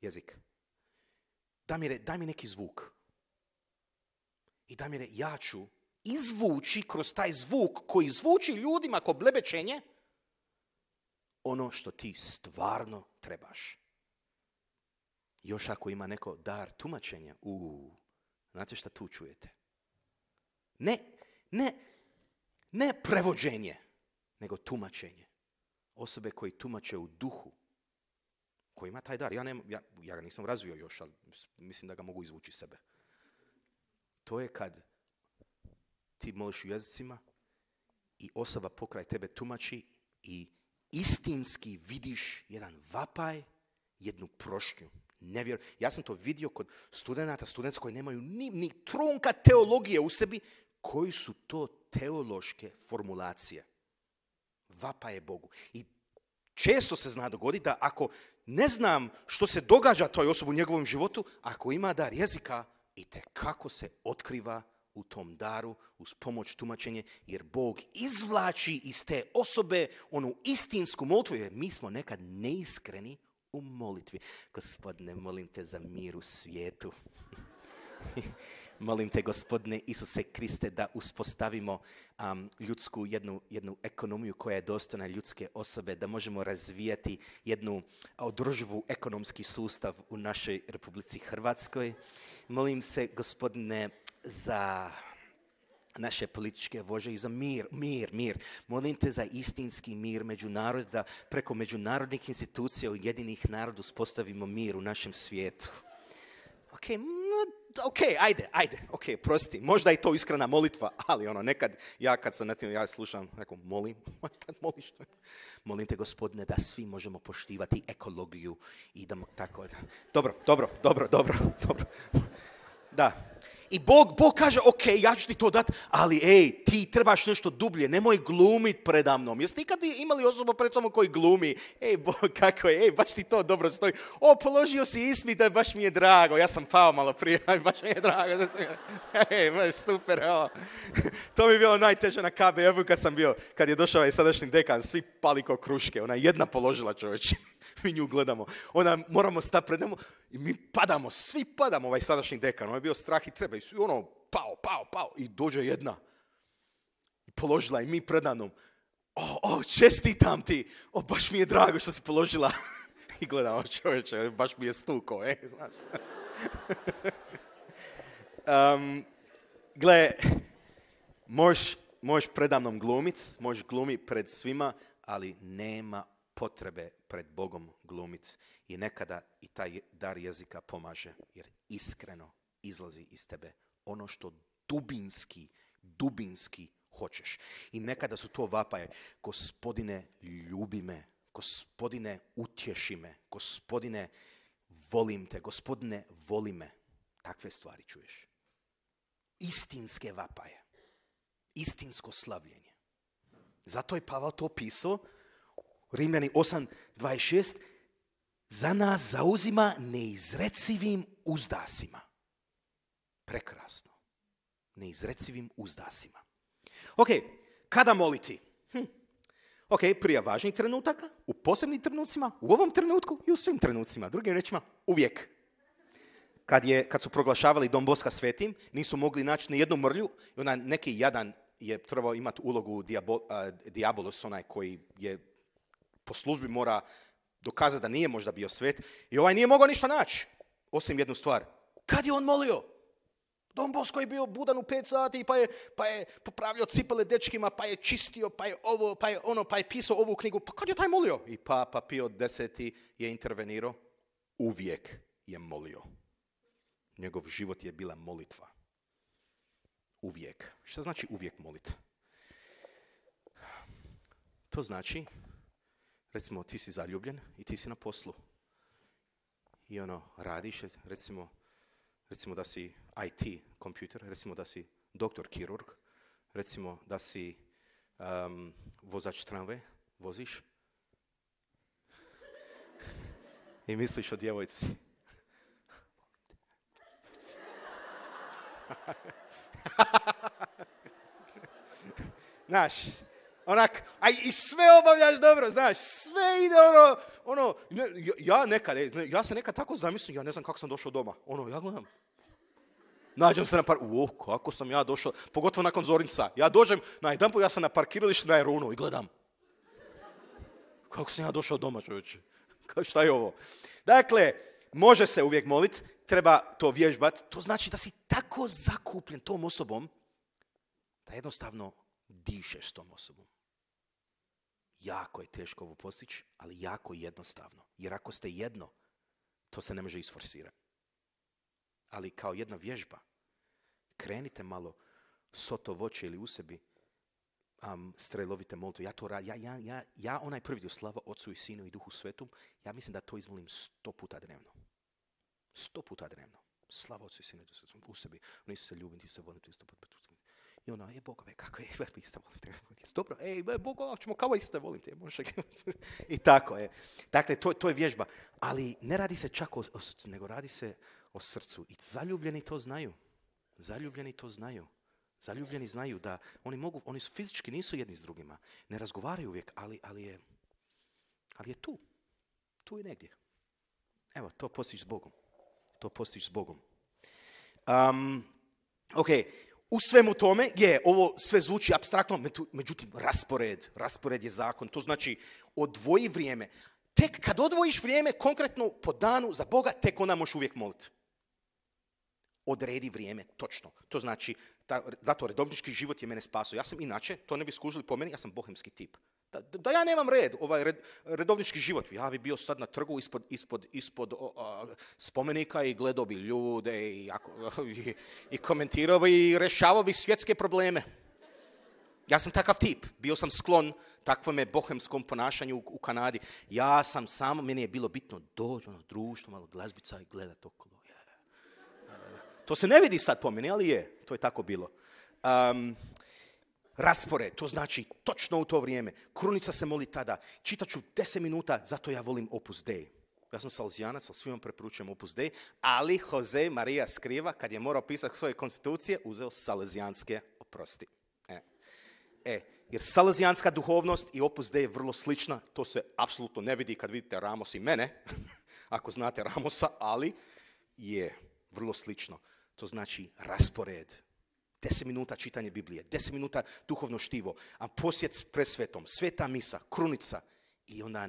Jezik. Damire, daj mi neki zvuk. I Damire, ja ću izvući kroz taj zvuk koji zvuči ljudima ko blebećenje ono što ti stvarno trebaš. Još ako ima neko dar tumačenja, u, znate šta tu čujete? Ne, ne, ne prevođenje, nego tumačenje osobe koji tumače u duhu, koji ima taj dar. Ja, nema, ja, ja ga nisam razvio još, ali mislim da ga mogu izvući sebe. To je kad ti moliš u jezicima i osoba pokraj tebe tumači i istinski vidiš jedan vapaj, jednu prošnju. Nevjer... Ja sam to vidio kod studenta, studenta koji nemaju ni, ni trunka teologije u sebi, koji su to teološke formulacije je Bogu. I često se zna dogoditi da ako ne znam što se događa toj osobi u njegovom životu, ako ima dar jezika, i te kako se otkriva u tom daru uz pomoć tumačenje, jer Bog izvlači iz te osobe onu istinsku molitvu, jer mi smo nekad neiskreni u molitvi. Gospodine, molim te za mir u svijetu molim te gospodine Isuse Kriste da uspostavimo ljudsku jednu, jednu ekonomiju koja je dostojna ljudske osobe, da možemo razvijati jednu održivu ekonomski sustav u našoj Republici Hrvatskoj. Molim se gospodine za naše političke vože i za mir, mir, mir. Molim te za istinski mir međunaroda, preko međunarodnih institucija u jedinih narodu uspostavimo mir u našem svijetu. Ok, ok, ajde, ajde, ok, prosti, možda je to iskrena molitva, ali ono, nekad, ja kad sam na tim, ja slušam, neko, molim, <laughs> moliš Molim te, gospodine, da svi možemo poštivati ekologiju idemo, tako, da. dobro, dobro, dobro, dobro, dobro, da, i Bog, Bog kaže, ok, ja ću ti to dati, ali ej, ti trebaš nešto dublje, nemoj glumit predamnom. Jeste ikad imali osobu pred sobom koji glumi? Ej, Bog, kako je, ej, baš ti to dobro stoji. O, položio si da e, baš mi je drago, ja sam pao malo prije, <laughs> baš mi je drago. <laughs> Ej, baš super, o. <laughs> To mi je bilo najteže na KBF-u kad sam bio, kad je došao i ovaj sadašnji dekan, svi pali kruške, ona jedna položila čovječe. <laughs> mi nju gledamo. Onda moramo stati pred i mi padamo, svi padamo, ovaj sadašnji dekan, on ovaj je bio strah i treba i svi ono, pao, pao, pao i dođe jedna. I položila i mi predanom. O, o, čestitam ti, o, baš mi je drago što si položila. <laughs> I gledamo, čovječe, baš mi je stuko, e, znaš. <laughs> gle, možeš, možeš predamnom glumit, možeš glumit pred svima, ali nema potrebe pred Bogom glumic i nekada i taj dar jezika pomaže, jer iskreno izlazi iz tebe ono što dubinski, dubinski hoćeš. I nekada su to vapaje, gospodine ljubi me, gospodine utješi me, gospodine volim te, gospodine voli me. Takve stvari čuješ. Istinske vapaje, istinsko slavljenje. Zato je Pavel to pisao Rimljani 8.26, za nas zauzima neizrecivim uzdasima. Prekrasno. Neizrecivim uzdasima. Ok, kada moliti? Hm. Ok, prije važnih trenutaka, u posebnim trenucima, u ovom trenutku i u svim trenucima. Drugim rečima, uvijek. Kad, je, kad su proglašavali Dom Boska svetim, nisu mogli naći ni jednu mrlju i onda neki jadan je trebao imati ulogu diabolos, onaj koji je po službi mora dokazati da nije možda bio svet. I ovaj nije mogao ništa naći, osim jednu stvar. Kad je on molio? Don Bosko je bio budan u pet sati, pa je, pa je popravljao cipale dečkima, pa je čistio, pa je ovo, pa je ono, pa je pisao ovu knjigu. Pa kad je taj molio? I Papa Pio deseti je intervenirao. Uvijek je molio. Njegov život je bila molitva. Uvijek. Što znači uvijek molit? To znači recimo ti si zaljubljen i ti si na poslu. I ono, radiš, recimo, recimo da si IT kompjuter, recimo da si doktor kirurg, recimo da si vozač tramve, voziš i misliš o djevojci. <laughs> Naš, onak, a i sve obavljaš dobro, znaš, sve ide ono, ono, ja nekad, ja se nekad tako zamislim, ja ne znam kako sam došao doma, ono, ja gledam, nađem se na par... uo, kako sam ja došao, pogotovo nakon Zornica. Ja dođem, na jedan ja sam na parkiralištu na Erunu i gledam. Kako sam ja došao doma, čovječe? <laughs> Šta je ovo? Dakle, može se uvijek molit, treba to vježbat. To znači da si tako zakupljen tom osobom, da jednostavno dišeš s tom osobom. Jako je teško ovo postići, ali jako jednostavno. Jer ako ste jedno, to se ne može isforsirati. Ali kao jedna vježba, krenite malo soto voće ili u sebi um, strelovite moltu. Ja, to, ja, ja, ja, ja onaj prvi dio slava ocu i Sinu i Duhu Svetom, ja mislim da to izmolim sto puta dnevno. Sto puta dnevno. Slava Otcu i Sinu i Duhu Svetom u sebi. Oni su se ljubiti, ti se volim, ti se i ona, je Bogove kako je, <laughs> ste volim te. Dobro, ej, bogove, ćemo kao isto, volim te. I tako je. Dakle, to, je vježba. Ali ne radi se čak o, srcu, nego radi se o srcu. I zaljubljeni to znaju. Zaljubljeni to znaju. Zaljubljeni znaju da oni mogu, oni fizički nisu jedni s drugima. Ne razgovaraju uvijek, ali, ali, je, ali je tu. Tu i negdje. Evo, to postiš s Bogom. To postiš s Bogom. ok, u svemu tome, je, ovo sve zvuči abstraktno, međutim, raspored, raspored je zakon, to znači odvoji vrijeme. Tek kad odvojiš vrijeme, konkretno po danu za Boga, tek onda možeš uvijek moliti. Odredi vrijeme, točno. To znači, zato redovnički život je mene spaso. Ja sam inače, to ne bi skužili po meni, ja sam bohemski tip. Da, ja nemam red, ovaj redovnički život. Ja bi bio sad na trgu ispod, spomenika i gledao bi ljude <laughs> i, i, komentirao bi i rešavao bi svjetske probleme. Ja sam takav tip. Bio sam sklon takvome bohemskom ponašanju u, Kanadi. Ja sam samo, meni je bilo bitno doći ono društvo, malo glazbica i gledati okolo. To se ne vidi sad po meni, ali je. To je tako bilo raspored, to znači točno u to vrijeme. Krunica se moli tada. Čitat ću 10 minuta, zato ja volim Opus Dei. Ja sam salzijanac, ali svima preporučujem Opus Dei, ali Jose Maria Skriva, kad je morao pisati svoje konstitucije, uzeo salezijanske oprosti. E. e jer salazijanska duhovnost i Opus Dei je vrlo slična, to se apsolutno ne vidi kad vidite Ramos i mene, <laughs> ako znate Ramosa, ali je vrlo slično. To znači raspored, Deset minuta čitanje Biblije, deset minuta duhovno štivo, a posjet s presvetom, sveta misa, krunica i onda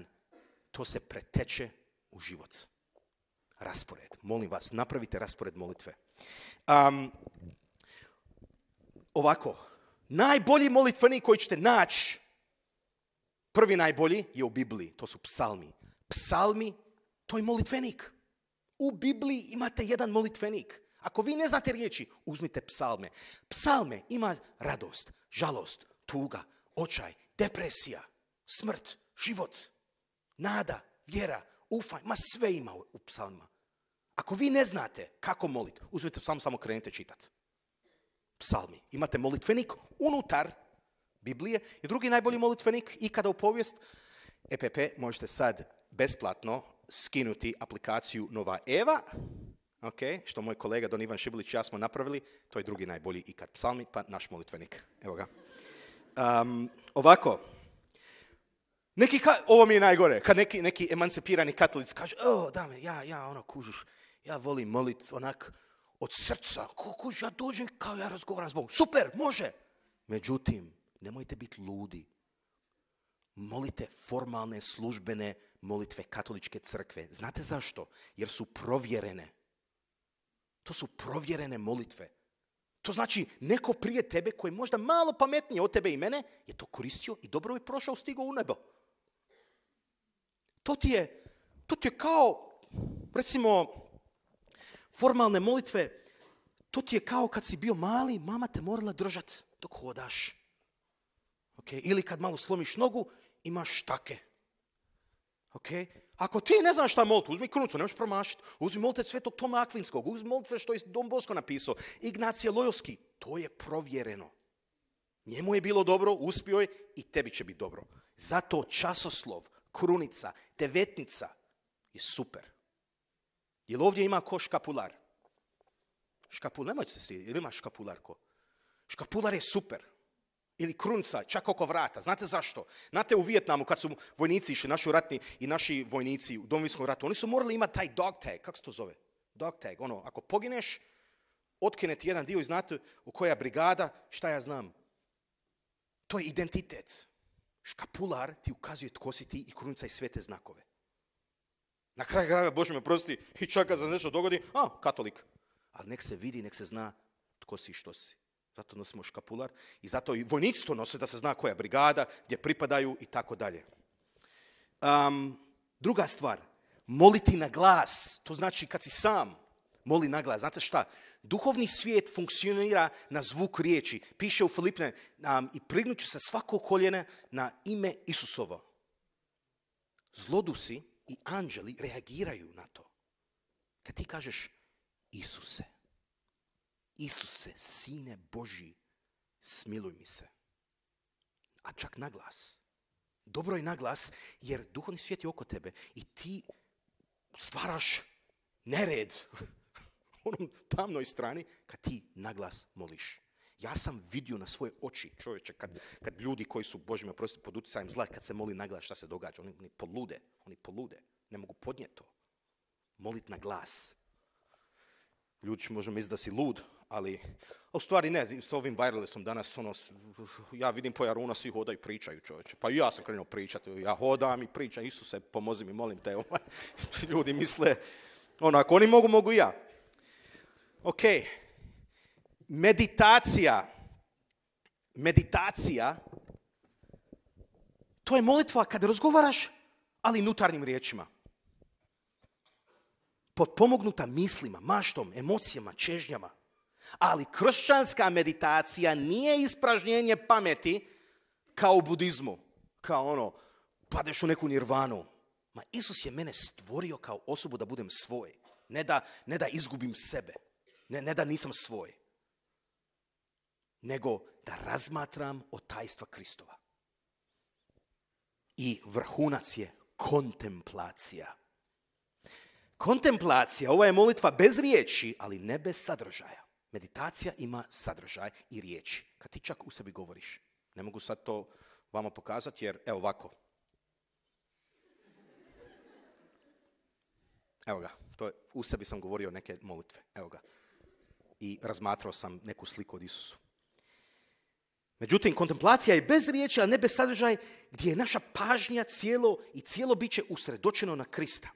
to se preteče u život. Raspored. Molim vas, napravite raspored molitve. Um, ovako, najbolji molitvenik koji ćete naći, prvi najbolji je u Bibliji, to su psalmi. Psalmi, to je molitvenik. U Bibliji imate jedan molitvenik. Ako vi ne znate riječi, uzmite psalme. Psalme ima radost, žalost, tuga, očaj, depresija, smrt, život, nada, vjera, ufaj, ma sve ima u psalma. Ako vi ne znate kako moliti, uzmite psalm, samo krenite čitati. Psalmi. Imate molitvenik unutar Biblije i drugi najbolji molitvenik ikada u povijest. EPP možete sad besplatno skinuti aplikaciju Nova Eva ok, što moj kolega Don Ivan Šibilić i ja smo napravili, to je drugi najbolji ikad psalmi, pa naš molitvenik. Evo ga. Um, ovako, neki, ka, ovo mi je najgore, kad neki, neki emancipirani katolici kaže, o, dame, ja, ja, ono, kužiš, ja volim molit onak od srca, kuž, ja dođem kao ja razgovaram s Bogom, super, može. Međutim, nemojte biti ludi. Molite formalne, službene molitve katoličke crkve. Znate zašto? Jer su provjerene to su provjerene molitve. To znači neko prije tebe koji je možda malo pametnije od tebe i mene je to koristio i dobro je prošao, stigao u nebo. To ti je, to ti je kao, recimo, formalne molitve, to ti je kao kad si bio mali, mama te morala držati dok hodaš. Okay? Ili kad malo slomiš nogu, imaš štake. Ok? Ako ti ne znaš šta moliti, uzmi krunicu, ne možeš promašiti. Uzmi molitve svetog Toma Akvinskog, uzmi molitve što je Dom Bosko napisao, Ignacije Lojovski. To je provjereno. Njemu je bilo dobro, uspio je i tebi će biti dobro. Zato časoslov, krunica, devetnica je super. Jer ovdje ima ko škapular? Škapular, nemojte se stidjeti, ili ima škapular Škapular je super ili krunca, čak oko vrata. Znate zašto? Znate u Vijetnamu kad su vojnici išli, naši ratni i naši vojnici u Domovinskom ratu, oni su morali imati taj dog tag, kako se to zove? Dog tag, ono, ako pogineš, otkine ti jedan dio i znate u koja brigada, šta ja znam. To je identitet. Škapular ti ukazuje tko si ti i krunca i sve te znakove. Na kraju krajeva Bože me prosti, i čak kad se nešto dogodi, a, katolik. Ali nek se vidi, nek se zna tko si i što si. Zato nosimo škapular i zato i vojnici to nose da se zna koja brigada, gdje pripadaju i tako dalje. druga stvar, moliti na glas, to znači kad si sam, moli na glas. Znate šta? Duhovni svijet funkcionira na zvuk riječi. Piše u Filipne um, i će se svako koljene na ime Isusovo. Zlodusi i anđeli reagiraju na to. Kad ti kažeš Isuse, Isuse, sine Boži, smiluj mi se. A čak na glas. Dobro je na glas, jer duhovni svijet je oko tebe i ti stvaraš nered <laughs> u onom tamnoj strani kad ti na glas moliš. Ja sam vidio na svoje oči, čovječe, kad, ljudi koji su, božjima prosti, pod utjecajem zla, kad se moli na glas, šta se događa? Oni, oni polude, oni polude, ne mogu podnijeti to. Molit na glas, Ljudi možemo možda misliti da si lud, ali a u stvari ne, s ovim wirelessom danas, ono, ja vidim po Jaruna, svi hodaju i pričaju čovječe. Pa i ja sam krenuo pričati, ja hodam i pričam, Isuse, pomozi mi, molim te. <laughs> Ovaj, ljudi misle, onako, ako oni mogu, mogu i ja. Ok, meditacija, meditacija, to je molitva kada razgovaraš, ali nutarnjim riječima potpomognuta mislima, maštom, emocijama, čežnjama. Ali kršćanska meditacija nije ispražnjenje pameti kao u budizmu. Kao ono, padeš u neku nirvanu. Ma Isus je mene stvorio kao osobu da budem svoj. Ne da, ne da izgubim sebe. Ne, ne da nisam svoj. Nego da razmatram o tajstva Kristova. I vrhunac je kontemplacija. Kontemplacija, ova je molitva bez riječi, ali ne bez sadržaja. Meditacija ima sadržaj i riječi. Kad ti čak u sebi govoriš. Ne mogu sad to vama pokazati jer evo ovako. Evo ga, to je, u sebi sam govorio neke molitve. Evo ga. I razmatrao sam neku sliku od Isusu. Međutim, kontemplacija je bez riječi, a ne bez sadržaja, gdje je naša pažnja cijelo i cijelo biće usredočeno na Krista.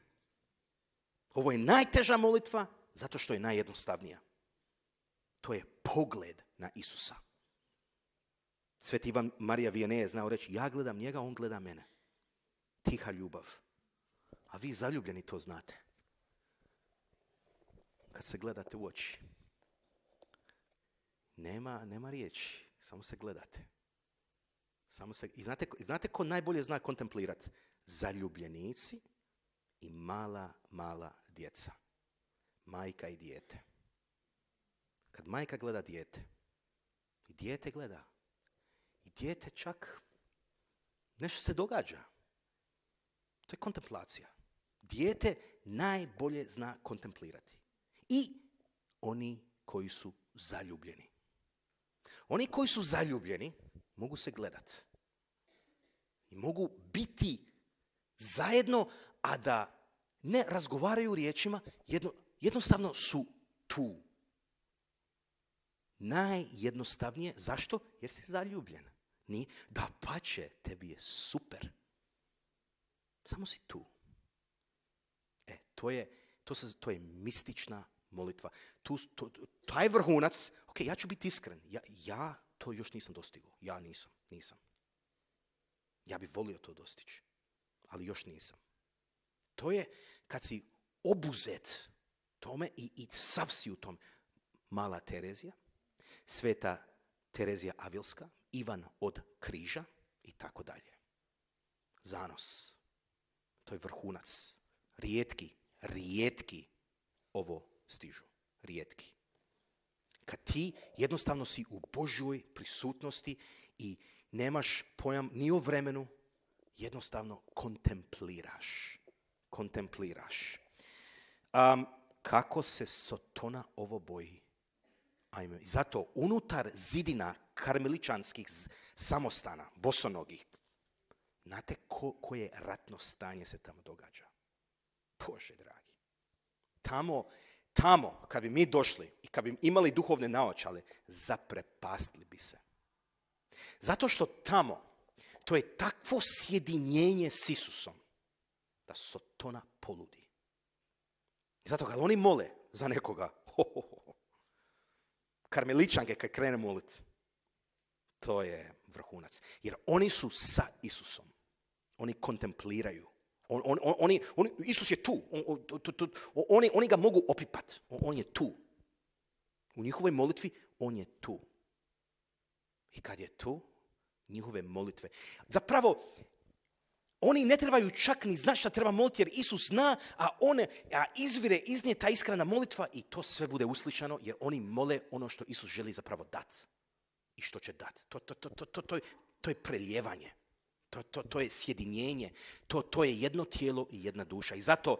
Ovo je najteža molitva zato što je najjednostavnija. To je pogled na Isusa. Sveti Ivan Marija Vijene je znao reći, ja gledam njega, on gleda mene. Tiha ljubav. A vi zaljubljeni to znate. Kad se gledate u oči. Nema, nema riječi, samo se gledate. Samo se, I znate, znate ko najbolje zna kontemplirati? Zaljubljenici i mala, mala djeca. Majka i dijete. Kad majka gleda dijete, i dijete gleda, i dijete čak nešto se događa. To je kontemplacija. Dijete najbolje zna kontemplirati. I oni koji su zaljubljeni. Oni koji su zaljubljeni mogu se gledat. I mogu biti zajedno, a da ne razgovaraju riječima, jednostavno su tu. Najjednostavnije, zašto? Jer si zaljubljen. Ni, da pače, tebi je super. Samo si tu. E, to je, to se, to je mistična molitva. Tu, taj vrhunac, ok, ja ću biti iskren, ja, ja to još nisam dostigao. Ja nisam, nisam. Ja bi volio to dostići ali još nisam. To je kad si obuzet tome i, i sav u tom. Mala Terezija, sveta Terezija Avilska, Ivan od Križa i tako dalje. Zanos. To je vrhunac. Rijetki, rijetki ovo stižu. Rijetki. Kad ti jednostavno si u Božoj prisutnosti i nemaš pojam ni o vremenu, jednostavno kontempliraš. Kontempliraš. Um, kako se Sotona ovo boji? Ajme. Zato unutar zidina karmeličanskih samostana, bosonogih, znate koje ratno stanje se tamo događa? Bože dragi. Tamo, tamo, kad bi mi došli i kad bi imali duhovne naočale, zaprepastili bi se. Zato što tamo to je takvo sjedinjenje s Isusom da Sotona poludi. I zato kad oni mole za nekoga, karmeličanke kad krene molit, to je vrhunac. Jer oni su sa Isusom. Oni kontempliraju. oni, Isus je tu. oni, oni ga mogu opipat. On, je tu. U njihovoj molitvi on je tu. I kad je tu, njihove molitve. Zapravo, oni ne trebaju čak ni znati šta treba moliti jer Isus zna, a, one, a izvire iz nje ta iskrena molitva i to sve bude uslišano jer oni mole ono što Isus želi zapravo dati. I što će dati. To, to, to, to, je preljevanje. To, je sjedinjenje. To, je jedno tijelo i jedna duša. I zato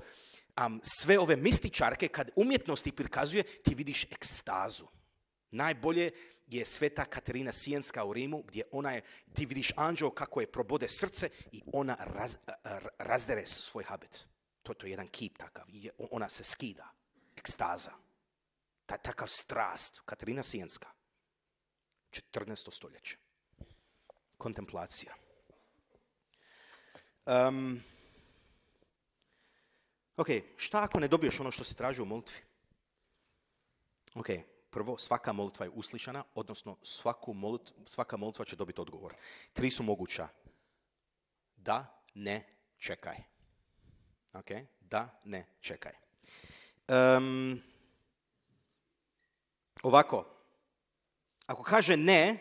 um, sve ove mističarke kad umjetnosti prikazuje ti vidiš ekstazu. Najbolje je sveta Katerina Sijenska u Rimu, gdje ona je, ti vidiš anđeo kako je probode srce i ona razdere svoj habit. To, to jedan kip takav. Ona se skida. Ekstaza. Ta, takav strast. Katerina Sijenska. 14. stoljeće. Kontemplacija. Um, ok, šta ako ne dobiješ ono što se tražio u molitvi? Ok, Prvo, svaka molitva je uslišana, odnosno svaka molitva će dobiti odgovor. Tri su moguća. Da, ne, čekaj. Ok? Da, ne, čekaj. ovako, ako kaže ne,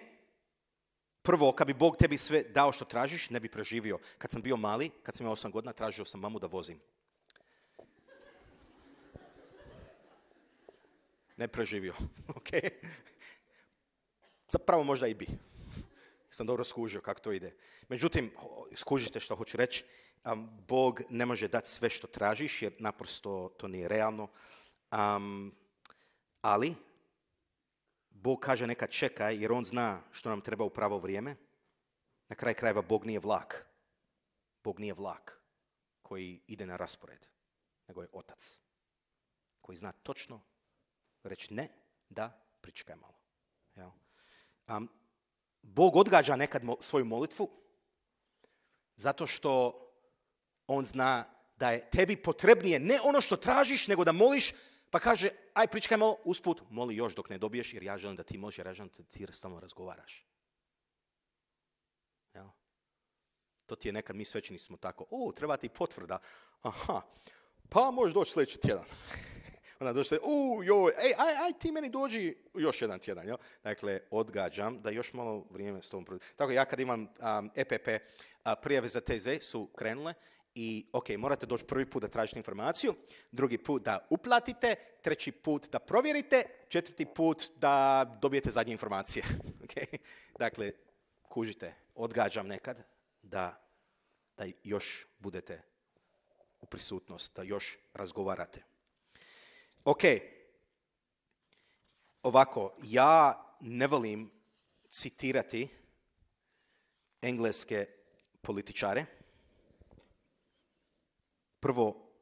prvo, kad bi Bog tebi sve dao što tražiš, ne bi preživio. Kad sam bio mali, kad sam imao osam godina, tražio sam mamu da vozim. ne preživio. <laughs> Okay? Zapravo možda i bi. Sam dobro skužio kako to ide. Međutim, skužite što hoću reći. Bog ne može dati sve što tražiš jer naprosto to nije realno. Um, ali, Bog kaže neka čekaj jer On zna što nam treba u pravo vrijeme. Na kraj krajeva Bog nije vlak. Bog nije vlak koji ide na raspored, nego je Otac koji zna točno reći ne, da, pričekaj malo. Bog odgađa nekad svoju molitvu zato što on zna da je tebi potrebnije ne ono što tražiš, nego da moliš, pa kaže, aj pričekaj malo, usput, moli još dok ne dobiješ, jer ja želim da ti moliš, jer ja želim da ti stalno razgovaraš. To ti je nekad, mi svećeni smo tako, o, treba ti potvrda, aha, pa možeš doći sljedeći tjedan. Onda dođete, u, joj, ej, aj, aj, ti meni dođi još jedan tjedan, Dakle, odgađam da još malo vrijeme s tom Tako ja kad imam EPP, prijave za tz su krenule i, ok, morate doći prvi put da tražite informaciju, drugi put da uplatite, treći put da provjerite, četvrti put da dobijete zadnje informacije. <laughs> Dakle, kužite, odgađam nekad da, da još budete u prisutnost, da još razgovarate. Ok, ovako, ja ne volim citirati engleske političare. Prvo,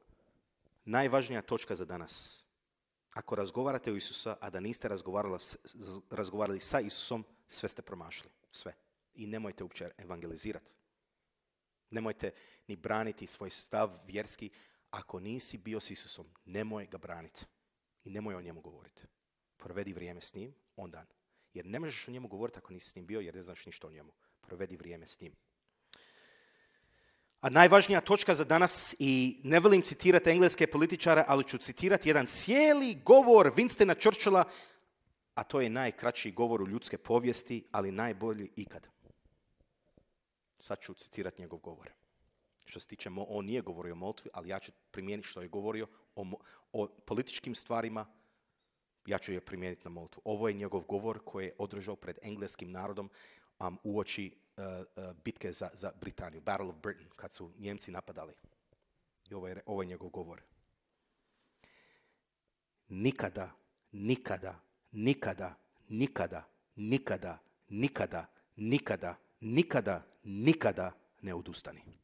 najvažnija točka za danas. Ako razgovarate o Isusa, a da niste razgovarali sa Isusom, sve ste promašili. Sve. I nemojte uopće evangelizirati. Nemojte ni braniti svoj stav vjerski, ako nisi bio s Isusom, nemoj ga braniti i nemoj o njemu govoriti. Provedi vrijeme s njim, on dan. Jer ne možeš o njemu govoriti ako nisi s njim bio, jer ne znaš ništa o njemu. Provedi vrijeme s njim. A najvažnija točka za danas, i ne volim citirati engleske političare, ali ću citirati jedan cijeli govor Winstona Churchilla, a to je najkraći govor u ljudske povijesti, ali najbolji ikad. Sad ću citirati njegov govor. Što se tiče, on nije govorio o molitvi, ali ja ću primijeniti što je govorio o, političkim stvarima, ja ću je primijeniti na molitvu. Ovo je njegov govor koji je održao pred engleskim narodom um, uoči uh, uh, bitke za, Britaniju, Battle of Britain, kad su Njemci napadali. I ovo je, ovo je njegov govor. Nikada, nikada, nikada, nikada, nikada, nikada, nikada, nikada, nikada ne odustani.